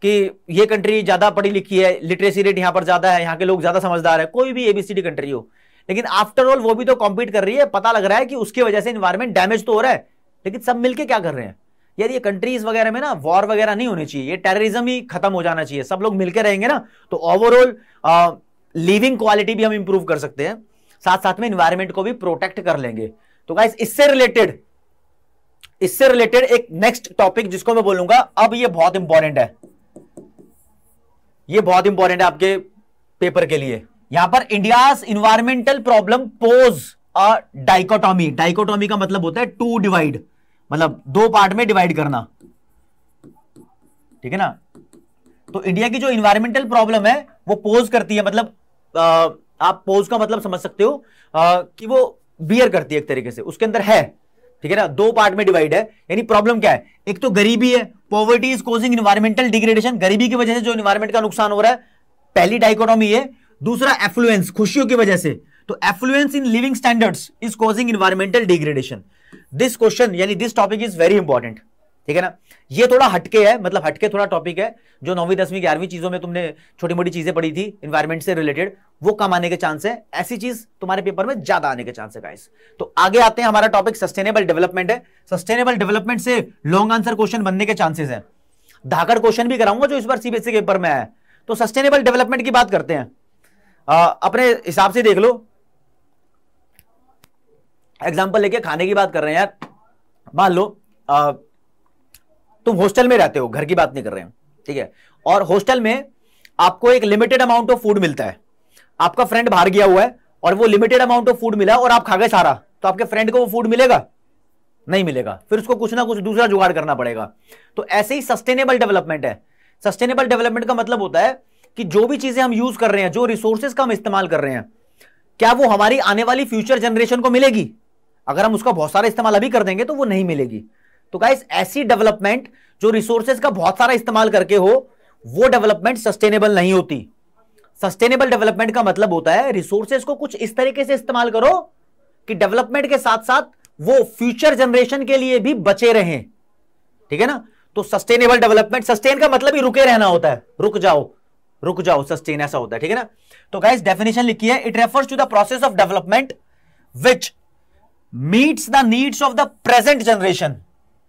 कि ये कंट्री ज्यादा पढ़ी लिखी है लिटरेसी रेट यहाँ पर ज्यादा है यहाँ के लोग ज्यादा समझदार है कोई भी एबीसीडी कंट्री हो लेकिन आफ्टरऑल वो भी तो कॉम्पीट कर रही है पता लग रहा है कि उसकी वजह से इन्वायरमेंट डैमेज तो हो रहा है लेकिन सब मिलके क्या कर रहे हैं यार ये कंट्रीज वगैरह में ना वॉर वगैरह नहीं होनी चाहिए ये टेररिज्म ही खत्म हो जाना चाहिए सब लोग मिलकर रहेंगे ना तो ओवरऑल लिविंग क्वालिटी भी हम इंप्रूव कर सकते हैं साथ साथ में इन्वायरमेंट को भी प्रोटेक्ट कर लेंगे तो गाइस इससे रिलेटेड इससे रिलेटेड एक नेक्स्ट टॉपिक जिसको मैं बोलूंगा अब ये बहुत इंपॉर्टेंट है ये बहुत इंपॉर्टेंट है आपके पेपर के लिए यहां पर India environmental problem pose dichotomy dichotomy का मतलब होता है टू डिवाइड मतलब दो पार्ट में डिवाइड करना ठीक है ना तो इंडिया की जो इन्वायरमेंटल प्रॉब्लम है वो पोज करती है मतलब आ, आप पोज का मतलब समझ सकते हो आ, कि वो बियर करती है एक तरीके से उसके अंदर है ठीक है ना दो पार्ट में डिवाइड है यानी प्रॉब्लम क्या है एक तो गरीबी है poverty is causing environmental degradation गरीबी की वजह से जो इन्वायरमेंट का नुकसान हो रहा है पहली डाइकोटॉमी है दूसरा एफ्लुएंस खुशियों की वजह से तो affluence in living standards is causing environmental degradation this question यानी this topic is very important ठीक है ना ये थोड़ा हटके है मतलब हटके थोड़ा टॉपिक है जो नौवीं दसवीं ग्यारहवीं चीजों में तुमने छोटी मोटी चीजें पढ़ी थी इन्वायरमेंट से रिलेटेड वो कम आने के चांस है ऐसी चीज तुम्हारे पेपर में ज्यादा आने के चांस है गाइस तो आगे आते हैं हमारा टॉपिक सस्टेनेबल डेवलपमेंट है सस्टेनेबल डेवलपमेंट से लॉन्ग आंसर क्वेश्चन बनने के चांसेस है धाकर क्वेश्चन भी कराऊंगा जो इस बार सीबीएसई e के पेपर में आया तो सस्टेनेबल डेवलपमेंट की बात करते हैं आ, अपने हिसाब से देख लो एग्जाम्पल लेके खाने की बात कर रहे हैं यार मान लो तुम हॉस्टल में रहते हो घर की बात नहीं कर रहे हैं ठीक है और हॉस्टल में आपको एक लिमिटेड अमाउंट ऑफ फूड मिलता है आपका फ्रेंड बाहर गया हुआ है और वो लिमिटेड अमाउंट ऑफ फूड मिला और आप खा गए सारा तो आपके फ्रेंड को वो फूड मिलेगा नहीं मिलेगा फिर उसको कुछ ना कुछ दूसरा जुगाड़ करना पड़ेगा तो ऐसे ही सस्टेनेबल डेवलपमेंट है सस्टेनेबल डेवलपमेंट का मतलब होता है कि जो भी चीजें हम यूज कर रहे हैं जो रिसोर्सेज का हम इस्तेमाल कर रहे हैं क्या वो हमारी आने वाली फ्यूचर जनरेशन को मिलेगी अगर हम उसका बहुत सारा इस्तेमाल अभी कर देंगे तो वो नहीं मिलेगी तो गाइस ऐसी डेवलपमेंट जो रिसोर्सेज का बहुत सारा इस्तेमाल करके हो वो डेवलपमेंट सस्टेनेबल नहीं होती सस्टेनेबल डेवलपमेंट का मतलब होता है रिसोर्सेज को कुछ इस तरीके से इस्तेमाल करो कि डेवलपमेंट के साथ साथ वो फ्यूचर जनरेशन के लिए भी बचे रहे ठीक है ना तो सस्टेनेबल डेवलपमेंट सस्टेन का मतलब ही रुके रहना होता है रुक जाओ रुक जाओ सस्टेन ऐसा होता है ठीक है ना तो गाइस डेफिनेशन लिखी है it refers to the process of development which meets the needs of the present generation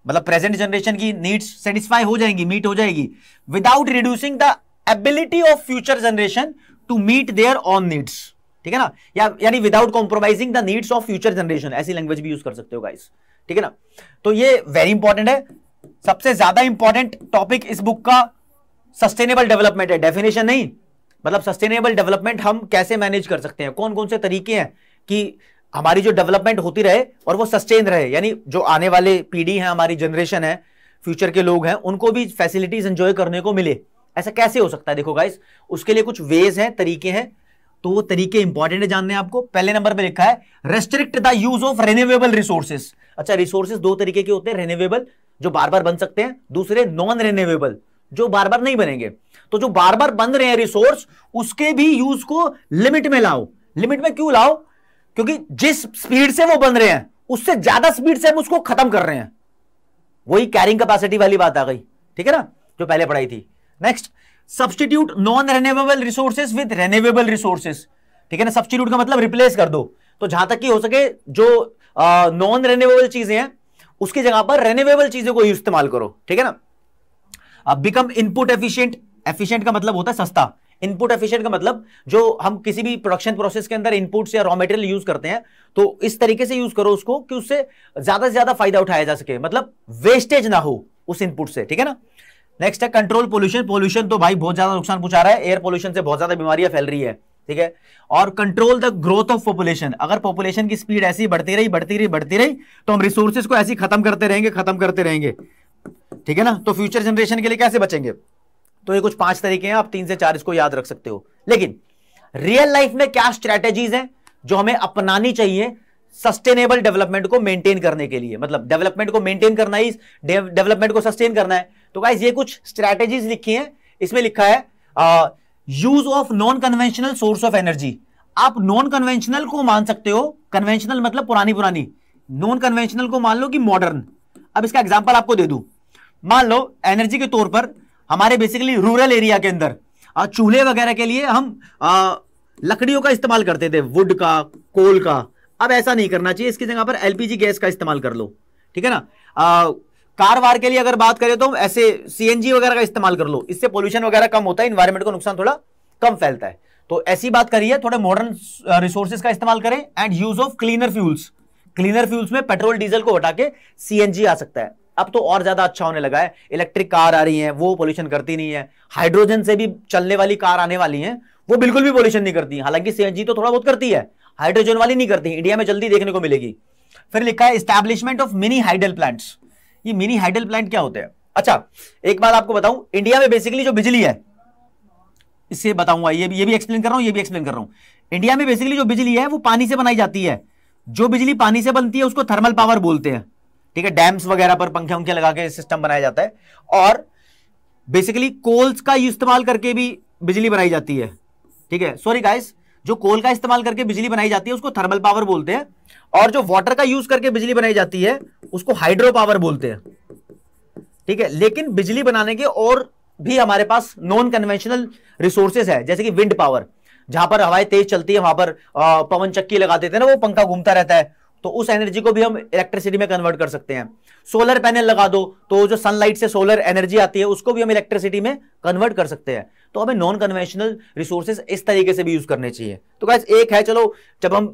मतलब प्रेजेंट जनरेशन की नीड्स सेटिस्फाई हो जाएंगी मीट हो जाएगी without reducing the ability of future generation to meet their own needs ठीक है ना या यानी without compromising the needs of future generation ऐसी लैंग्वेज भी यूज कर सकते हो गाइस ठीक है ना तो ये वेरी इंपॉर्टेंट है सबसे ज्यादा इंपॉर्टेंट टॉपिक इस बुक का सस्टेनेबल डेवलपमेंट है डेफिनेशन नहीं मतलब सस्टेनेबल डेवलपमेंट हम कैसे मैनेज कर सकते हैं कौन कौन से तरीके हैं कि हमारी जो डेवलपमेंट होती रहे और वो सस्टेन रहे यानी जो आने वाले पीढ़ी है हमारी जनरेशन है फ्यूचर के लोग हैं उनको भी फैसिलिटीज एंजॉय करने को मिले ऐसा कैसे हो सकता है देखो गाइस उसके लिए कुछ वेज हैं तरीके हैं तो वो तरीके इंपॉर्टेंट है जानने आपको पहले नंबर पे लिखा है restrict the use of renewable resources अच्छा रिसोर्सेज दो तरीके के होते हैं रेन्यूएबल जो बार बार बन सकते हैं दूसरे नॉन रेन्यूएबल जो बार बार नहीं बनेंगे तो जो बार बार बन रहे हैं रिसोर्स उसके भी यूज को लिमिट में लाओ लिमिट में क्यों लाओ क्योंकि जिस स्पीड से वो बन रहे हैं उससे ज्यादा स्पीड से हम उसको खत्म कर रहे हैं वही कैरिंग कैपेसिटी वाली बात आ गई ठीक है ना जो पहले पढ़ाई थी next substitute non renewable resources with renewable resources ठीक है ना सब्सटीट्यूट का मतलब रिप्लेस कर दो तो जहां तक कि हो सके जो नॉन रेनेबल चीजें हैं उसकी जगह पर रेनेबल चीजों को इस्तेमाल करो ठीक है ना अब बिकम इनपुट एफिशियंट एफिशियंट का मतलब होता है सस्ता इनपुट एफिशिएंट का मतलब जो हम किसी भी प्रोडक्शन प्रोसेस के अंदर इनपुट्स या रॉ मटेरियल यूज करते हैं तो इस तरीके से यूज करो उसको कि उससे ज्यादा से ज्यादा फायदा उठाया जा सके मतलब वेस्टेज ना हो उस इनपुट से ठीक है ना नेक्स्ट है कंट्रोल पोल्यूशन पोल्यूशन तो भाई बहुत ज्यादा नुकसान पहुंचा रहा है एयर पोल्यूशन से बहुत ज्यादा बीमारियां फैल रही है ठीक है और control the growth of population अगर पॉपुलेशन की स्पीड ऐसी बढ़ती रही बढ़ती रही बढ़ती रही तो हम रिसोर्सेज को ऐसी खत्म करते रहेंगे खत्म करते रहेंगे ठीक है ना तो फ्यूचर जनरेशन के लिए कैसे बचेंगे तो ये कुछ पांच तरीके हैं आप तीन से चार इसको याद रख सकते हो लेकिन रियल लाइफ में क्या स्ट्रेटेजीज हैं जो हमें अपनानी चाहिए सस्टेनेबल डेवलपमेंट को मेंटेन करने के लिए मतलब डेवलपमेंट को मेंटेन करना ही डेवलपमेंट को सस्टेन करना है तो गाइज ये कुछ स्ट्रेटेजीज लिखी हैं इसमें लिखा है use of non conventional source of energy आप नॉन कन्वेंशनल को मान सकते हो कन्वेंशनल मतलब पुरानी पुरानी नॉन कन्वेंशनल को मान लो कि मॉडर्न अब इसका एग्जाम्पल आपको दे दू मान लो एनर्जी के तौर पर हमारे बेसिकली रूरल एरिया के अंदर चूल्हे वगैरह के लिए हम आ, लकड़ियों का इस्तेमाल करते थे वुड का कोल का अब ऐसा नहीं करना चाहिए इसकी जगह पर एलपीजी गैस का इस्तेमाल कर लो ठीक है ना आ, कार वार के लिए अगर बात करें तो ऐसे सीएनजी वगैरह का इस्तेमाल कर लो इससे पोल्यूशन वगैरह कम होता है इन्वायरमेंट को नुकसान थोड़ा कम फैलता है तो ऐसी बात करिए थोड़े मॉडर्न रिसोर्सेज का इस्तेमाल करें and use of cleaner fuels cleaner fuels में पेट्रोल डीजल को हटा के सीएनजी आ सकता है अब तो और ज्यादा अच्छा होने लगा है इलेक्ट्रिक कार आ रही है वो पोल्यूशन करती नहीं है हाइड्रोजन से भी चलने वाली कार आने वाली है वो बिल्कुल भी पोल्यूशन नहीं करती हालांकि सीएनजी तो थोड़ा बहुत करती है हाइड्रोजन वाली नहीं करती इंडिया में जल्दी देखने को मिलेगी फिर लिखा है establishment of mini hydel plants ये मिनी हाइडल प्लांट क्या होते हैं अच्छा एक बात आपको बताऊं इंडिया में बेसिकली जो बिजली है इससे बताऊंगा ये भी ये भी एक्सप्लेन कर रहा हूं ये भी एक्सप्लेन कर रहा हूं इंडिया में बेसिकली जो बिजली है वो पानी से बनाई जाती है जो बिजली पानी से बनती है उसको थर्मल पावर बोलते हैं ठीक है डैम्स वगैरह पर पंखे उंखे लगा के सिस्टम बनाया जाता है और बेसिकली कोल्स का इस्तेमाल करके भी बिजली बनाई जाती है ठीक है सॉरी गाइस जो कोल का इस्तेमाल करके बिजली बनाई जाती है उसको थर्मल पावर बोलते हैं और जो वाटर का यूज करके बिजली बनाई जाती है उसको हाइड्रो पावर बोलते हैं ठीक है लेकिन बिजली बनाने के और भी हमारे पास नॉन कन्वेंशनल रिसोर्सेज है जैसे कि विंड पावर जहां पर हवाएं तेज चलती है वहां पर पवन चक्की लगा देते हैं ना वो पंखा घूमता रहता है तो उस एनर्जी को भी हम इलेक्ट्रिसिटी में कन्वर्ट कर सकते हैं सोलर पैनल लगा दो तो जो सनलाइट से सोलर एनर्जी आती है उसको भी हम इलेक्ट्रिसिटी में कन्वर्ट कर सकते हैं तो हमें नॉन कन्वेंशनल रिसोर्सेज इस तरीके से भी यूज करने चाहिए तो गैस एक है चलो जब हम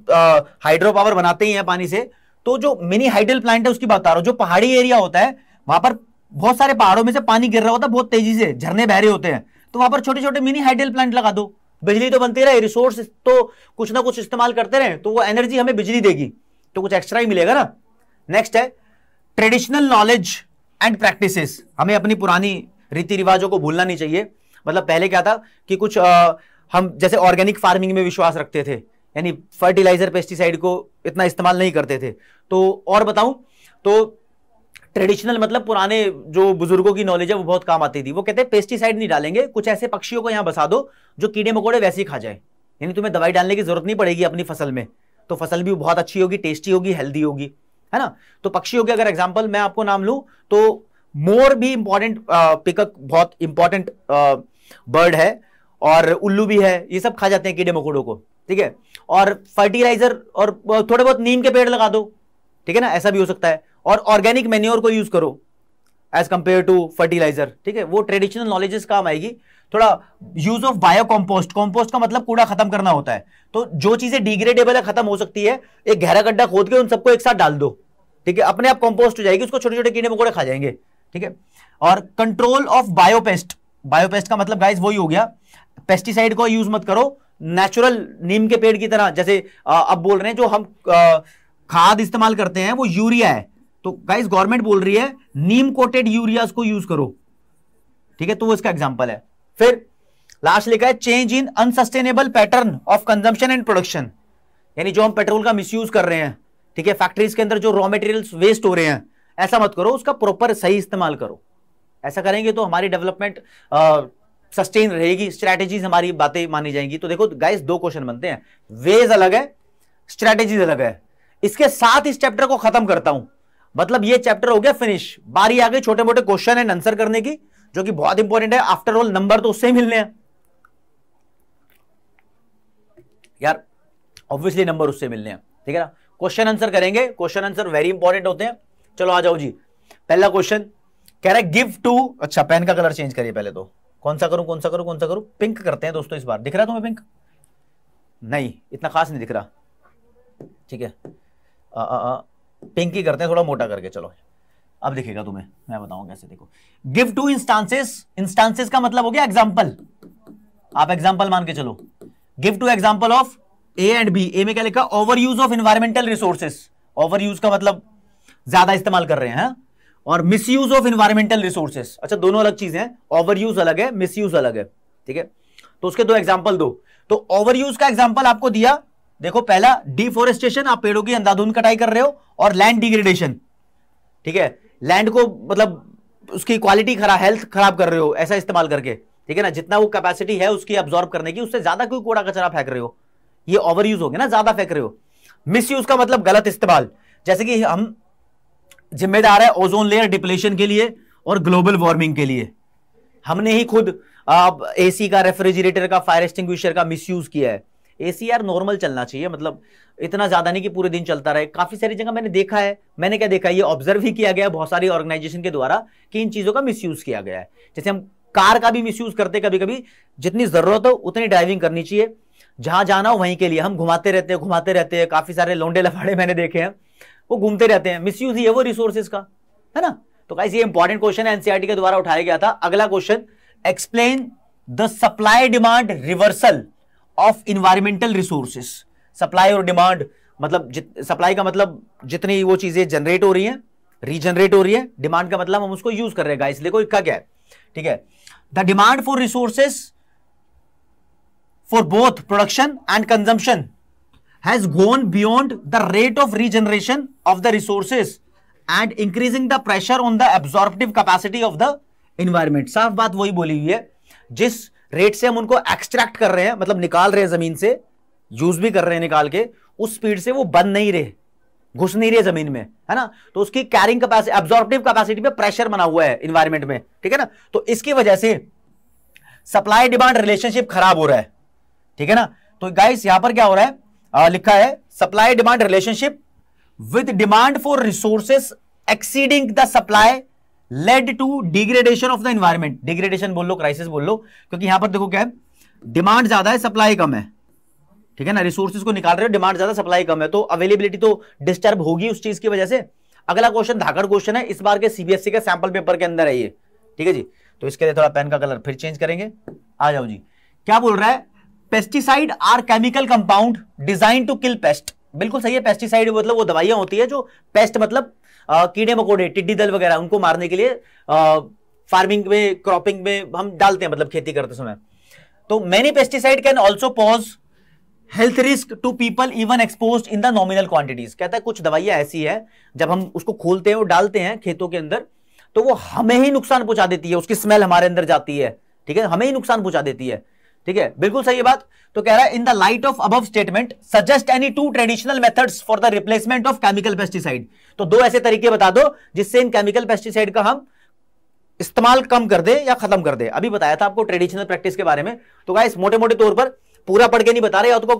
हाइड्रो पावर बनाते ही हैं पानी से तो जो मिनी हाइड्रल प्लांट है उसकी बता रहा हूं जो पहाड़ी एरिया होता है वहां पर बहुत सारे पहाड़ों में से पानी गिर रहा होता है बहुत तेजी से झरने बह रहे होते हैं तो वहां पर छोटे छोटे मिनी हाइड्रल प्लांट लगा दो बिजली तो बनती रहे रिसोर्स तो कुछ ना कुछ इस्तेमाल करते रहे तो वो एनर्जी हमें बिजली देगी तो कुछ एक्स्ट्रा ही मिलेगा ना नेक्स्ट है ट्रेडिशनल नॉलेज एंड प्रैक्टिसेस हमें अपनी पुरानी रीति रिवाजों को भूलना नहीं चाहिए मतलब पहले क्या था कि कुछ आ, हम जैसे ऑर्गेनिक फार्मिंग में विश्वास रखते थे यानी फर्टिलाइजर पेस्टिसाइड को इतना इस्तेमाल नहीं करते थे तो और बताऊं तो ट्रेडिशनल मतलब पुराने जो बुजुर्गों की नॉलेज है वो बहुत काम आती थी वो कहते हैं पेस्टिसाइड नहीं डालेंगे कुछ ऐसे पक्षियों को यहां बसा दो जो कीड़े मकोड़े वैसे ही खा जाए यानी तुम्हें दवाई डालने की जरूरत नहीं पड़ेगी अपनी फसल में तो फसल भी बहुत अच्छी होगी टेस्टी होगी हेल्दी होगी है ना तो पक्षियों के अगर एग्जाम्पल मैं आपको नाम लू तो मोर भी इंपॉर्टेंट पिकअप बहुत इंपॉर्टेंट बर्ड है और उल्लू भी है ये सब खा जाते हैं कीड़े मकोड़ों को ठीक है और फर्टिलाइजर और थोड़े बहुत नीम के पेड़ लगा दो ठीक है ना ऐसा भी हो सकता है और ऑर्गेनिक मेन्योर को यूज करो एज कंपेयर टू फर्टिलाइजर ठीक है वो ट्रेडिशनल नॉलेजेस काम आएगी थोड़ा use of bio compost compost का मतलब कूड़ा खत्म करना होता है तो जो चीजें डिग्रेडेबल है खत्म हो सकती है एक गहरा गड्ढा खोद के उन सबको एक साथ डाल दो ठीक है अपने आप कॉम्पोस्ट हो जाएगी उसको छोटे छोटे कीड़े मकोड़े खा जाएंगे ठीक है और कंट्रोल ऑफ बायोपेस्ट बायोपेस्ट का मतलब गाइस वही हो गया पेस्टिसाइड को यूज मत करो नेचुरल नीम के पेड़ की तरह जैसे अब बोल रहे हैं जो हम खाद इस्तेमाल करते हैं वो यूरिया है तो गाइस गवर्नमेंट बोल रही है नीम कोटेड यूरियाज को यूज करो ठीक है तो वो इसका एग्जाम्पल है फिर लास्ट लिखा है change in unsustainable pattern of consumption and production यानी जो हम पेट्रोल का मिसयूज कर रहे हैं ठीक है फैक्ट्रीज के अंदर जो रॉ मटेरियल्स वेस्ट हो रहे हैं ऐसा मत करो उसका प्रॉपर सही इस्तेमाल करो ऐसा करेंगे तो हमारी डेवलपमेंट सस्टेन रहेगी स्ट्रैटेजीज हमारी बातें मानी जाएंगी तो देखो गाइस दो क्वेश्चन बनते हैं वेज अलग है स्ट्रैटेजीज अलग है इसके साथ इस चैप्टर को खत्म करता हूं मतलब ये चैप्टर हो गया फिनिश बारी आ गई छोटे मोटे क्वेश्चन एंड आंसर करने की जो कि बहुत इंपॉर्टेंट है आफ्टर ऑल नंबर तो उससे ही मिलने हैं यार ऑब्वियसली नंबर उससे मिलने हैं ठीक है ना क्वेश्चन आंसर करेंगे क्वेश्चन आंसर वेरी इंपॉर्टेंट होते हैं चलो आ जाओ जी पहला क्वेश्चन कह रहा है गिव टू अच्छा पेन का कलर चेंज करिए पहले तो कौन सा करूं कौन सा करूं कौन सा करूं पिंक करते हैं दोस्तों इस बार दिख रहा तुम्हें पिंक नहीं इतना खास नहीं दिख रहा ठीक है पिंक ही करते हैं थोड़ा मोटा करके चलो अब देखेगा तुम्हें मैं बताऊं कैसे देखो गिव टू इंस्टांसेस इंस्टांसेस का मतलब हो गया एग्जाम्पल आप एग्जाम्पल मान के चलो give two example of A and B A में क्या लिखा overuse of environmental resources overuse का मतलब ज्यादा इस्तेमाल कर रहे हैं हाँ? और misuse of environmental resources अच्छा दोनों अलग चीजें हैं ओवर यूज अलग है मिस यूज अलग है ठीक है तो उसके दो एग्जाम्पल दो तो ओवर यूज का एग्जाम्पल आपको दिया देखो पहला डिफोरेस्टेशन आप पेड़ों की अंधाधुंध कटाई कर रहे हो और लैंड डिग्रेडेशन ठीक है लैंड को मतलब उसकी क्वालिटी खराब हेल्थ खराब कर रहे हो ऐसा इस्तेमाल करके ठीक है ना जितना वो कैपेसिटी है उसकी अब्जॉर्ब करने की उससे ज्यादा कोई कूड़ा कचरा फेंक रहे हो ये ओवर यूज हो गया ना ज्यादा फेंक रहे हो मिस यूज का मतलब गलत इस्तेमाल जैसे कि हम जिम्मेदार है ओजोन लेयर डिप्लेशन के लिए और ग्लोबल वार्मिंग के लिए हमने ही खुद एसी का रेफ्रिजरेटर का फायर एक्सटिंग्विशर का मिसयूज किया है ए नॉर्मल चलना चाहिए मतलब इतना ज़्यादा नहीं कि पूरे दिन चलता रहे काफ़ी सारी जगह मैंने देखा है मैंने क्या देखा ये ऑब्जर्व ही किया गया बहुत सारी ऑर्गेनाइजेशन के द्वारा कि इन चीज़ों का मिसयूज़ किया गया है जैसे हम कार का भी मिसयूज़ करते कभी कभी जितनी ज़रूरत हो उतनी ड्राइविंग करनी चाहिए जहाँ जाना हो वहीं के लिए हम घुमाते रहते हैं घुमाते रहते हैं काफ़ी सारे लोंडे लफाड़े मैंने देखे हैं वो घूमते रहते हैं मिस ही है वो रिसोर्सेज का है ना तो कैसे ये इंपॉर्टेंट क्वेश्चन है एनसीआरटी के द्वारा उठाया गया था अगला question explain the supply demand reversal of environmental resources supply और डिमांड मतलब सप्लाई का मतलब जितनी वो चीजें जनरेट हो रही हैं रीजनरेट हो रही है डिमांड का मतलब हम उसको यूज कर रहे हैं गाइस देखो इक्का क्या है ठीक है the demand for resources for both production and consumption has gone beyond the rate of regeneration of the resources and increasing the pressure on the absorptive capacity of the environment साफ बात वही बोली हुई है जिस रेट से हम उनको एक्सट्रैक्ट कर रहे हैं मतलब निकाल रहे हैं जमीन से यूज भी कर रहे हैं निकाल के उस स्पीड से वो बन नहीं रहे घुस नहीं रहे जमीन में है ना तो उसकी कैरिंग कैपेसिटी एब्जॉर्प्टिव कैपेसिटी पे प्रेशर बना हुआ है इन्वायरमेंट में ठीक है ना तो इसकी वजह से सप्लाई डिमांड रिलेशनशिप खराब हो रहा है ठीक है ना तो गाइस यहां पर क्या हो रहा है आ, लिखा है supply demand relationship with demand for resources exceeding the supply led to degradation of the environment degradation बोल लो क्राइसिस बोल लो क्योंकि यहां पर देखो क्या है डिमांड ज्यादा है सप्लाई कम है ठीक है ना रिसोर्सिस को निकाल रहे हो डिमांड ज्यादा सप्लाई कम है तो अवेलेबिलिटी तो डिस्टर्ब होगी उस चीज की वजह से अगला क्वेश्चन धाकड़ क्वेश्चन है इस बार के सीबीएसई e के सैंपल पेपर के अंदर है ये ठीक है जी तो इसके लिए थोड़ा पेन का कलर फिर चेंज करेंगे आ जाओ जी क्या बोल रहा है pesticide are chemical compound designed to kill pest बिल्कुल सही है पेस्टिसाइड मतलब वो दवाइयां होती है जो पेस्ट मतलब कीड़े मकोड़े टिड्डी दल वगैरह उनको मारने के लिए फार्मिंग में क्रॉपिंग में हम डालते हैं मतलब खेती करते समय तो many pesticide can also pose health risk to people even expose in the nominal quantities कहता है कुछ दवाइयां ऐसी है जब हम उसको खोलते हैं और डालते हैं खेतों के अंदर तो वो हमें ही नुकसान पहुंचा देती है उसकी स्मेल हमारे अंदर जाती है ठीक है हमें ही नुकसान पहुंचा देती है ठीक है बिल्कुल सही बात तो कह रहा है in the light of above statement suggest any two traditional methods for the replacement of chemical pesticide तो दो ऐसे तरीके बता दो जिससे इन केमिकल पेस्टिसाइड का हम इस्तेमाल कम कर दे या खत्म कर दे अभी बताया था आपको ट्रेडिशनल प्रैक्टिस के बारे में तो गाइस मोटे मोटे तौर पर पूरा पढ़ के नहीं बता रहे तो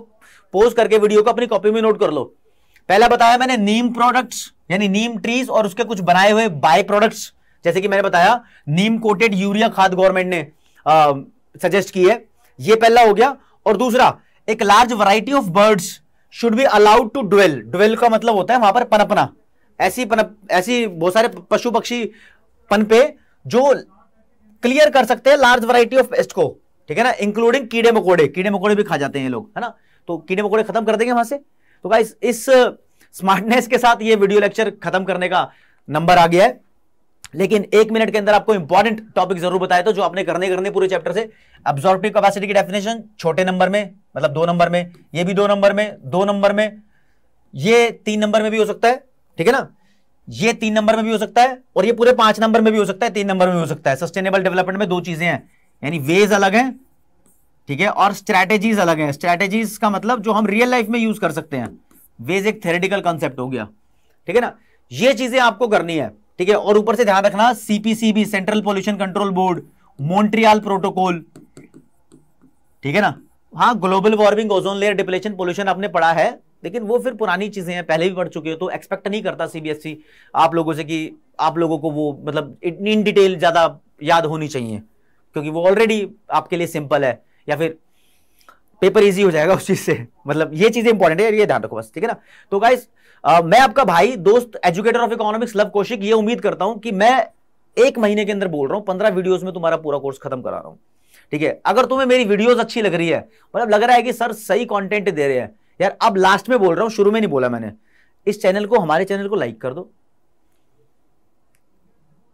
पोज करके वीडियो को अपनी कॉपी में नोट कर लो पहला बताया मैंने नीम प्रोडक्ट्स यानी नीम ट्रीज और उसके कुछ बनाए हुए बाय प्रोडक्ट्स जैसे कि मैंने बताया नीम कोटेड यूरिया खाद गवर्नमेंट ने सजेस्ट की है ये पहला हो गया और दूसरा एक large variety of birds should be allowed to dwell dwell का मतलब होता है वहां पर पनपना ऐसी पनप ऐसी बहुत सारे पशु पक्षी पनपे जो क्लियर कर सकते हैं लार्ज वराइटी ऑफ पेस्ट को ठीक है ना इंक्लूडिंग कीड़े मकोड़े कीड़े मकोड़े भी खा जाते हैं ये लोग है ना तो कीड़े मकोड़े खत्म कर देंगे वहां से तो गाइस इस स्मार्टनेस के साथ ये वीडियो लेक्चर खत्म करने का नंबर आ गया है लेकिन एक मिनट के अंदर आपको इंपॉर्टेंट टॉपिक जरूर बताया था तो जो आपने करने करने पूरे चैप्टर से अब्जॉर्बिव कैपेसिटी की डेफिनेशन छोटे नंबर में मतलब दो नंबर में ये भी दो नंबर में दो नंबर में ये तीन नंबर में भी हो सकता है ठीक है ना ये तीन नंबर में भी हो सकता है और ये पूरे पांच नंबर में भी हो सकता है तीन नंबर में भी हो सकता है सस्टेनेबल डेवलपमेंट में दो चीजें हैं यानी वेज अलग है ठीक है और स्ट्रैटेजीज अलग है स्ट्रैटेजीज का मतलब जो हम रियल लाइफ में यूज कर सकते हैं वेज एक थेरेटिकल कॉन्सेप्ट हो गया ठीक है ना ये चीजें आपको करनी है ठीक है और ऊपर से ध्यान रखना CPCB central pollution control board Montreal protocol ठीक है ना हाँ global warming ozone layer depletion pollution आपने पढ़ा है लेकिन वो फिर पुरानी चीजें हैं पहले भी पढ़ चुके हो तो एक्सपेक्ट नहीं करता सीबीएसई e आप लोगों से कि आप लोगों को वो मतलब इन डिटेल ज्यादा याद होनी चाहिए क्योंकि वो ऑलरेडी आपके लिए सिंपल है या फिर पेपर इजी हो जाएगा उस चीज से मतलब ये चीजें इंपॉर्टेंट है ये ध्यान रखो बस ठीक है ना तो गाइस आ, मैं आपका भाई दोस्त educator of economics love Kaushik ये उम्मीद करता हूं कि मैं एक महीने के अंदर बोल रहा हूं पंद्रह वीडियोस में तुम्हारा पूरा कोर्स खत्म करा रहा हूं ठीक है अगर तुम्हें मेरी वीडियोस अच्छी लग रही है मतलब लग रहा है कि सर सही कंटेंट दे रहे हैं यार अब लास्ट में बोल रहा हूं शुरू में नहीं बोला मैंने इस चैनल को हमारे चैनल को लाइक कर दो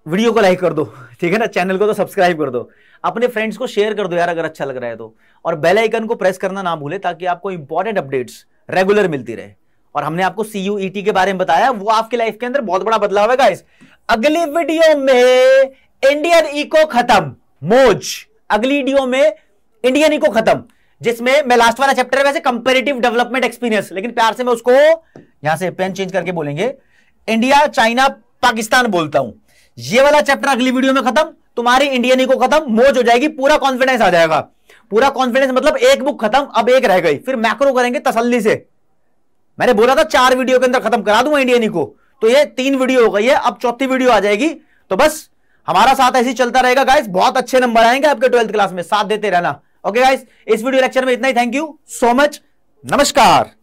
वीडियो को लाइक कर दो ठीक है ना चैनल को तो सब्सक्राइब कर दो अपने फ्रेंड्स को शेयर कर दो यार अगर अच्छा लग रहा है तो और बेल आइकन को प्रेस करना ना भूले ताकि आपको इंपॉर्टेंट अपडेट्स रेगुलर मिलती रहे और हमने आपको CUET के बारे में बताया वो आपके लाइफ के अंदर बहुत बड़ा बदलाव है गाइस अगली वीडियो में इंडियन इको खत्म मोज अगली वीडियो में इंडियन इको खत्म जिसमें मैं लास्ट वाला चैप्टर है वैसे कंपेरेटिव डेवलपमेंट एक्सपीरियंस लेकिन प्यार से मैं उसको यहां से पेन चेंज करके बोलेंगे इंडिया चाइना पाकिस्तान बोलता हूं ये वाला चैप्टर अगली वीडियो में खत्म तुम्हारी इंडियन इको खत्म मोज हो जाएगी पूरा कॉन्फिडेंस आ जाएगा पूरा कॉन्फिडेंस मतलब एक बुक खत्म अब एक रह गई फिर मैक्रो करेंगे तसल्ली से मैंने बोला था चार वीडियो के अंदर खत्म करा दूंगा इंडियन को तो ये तीन वीडियो हो गई है अब चौथी वीडियो आ जाएगी तो बस हमारा साथ ऐसे ही चलता रहेगा गाइस बहुत अच्छे नंबर आएंगे आपके ट्वेल्थ क्लास में साथ देते रहना ओके गाइस इस वीडियो लेक्चर में इतना ही थैंक यू सो मच नमस्कार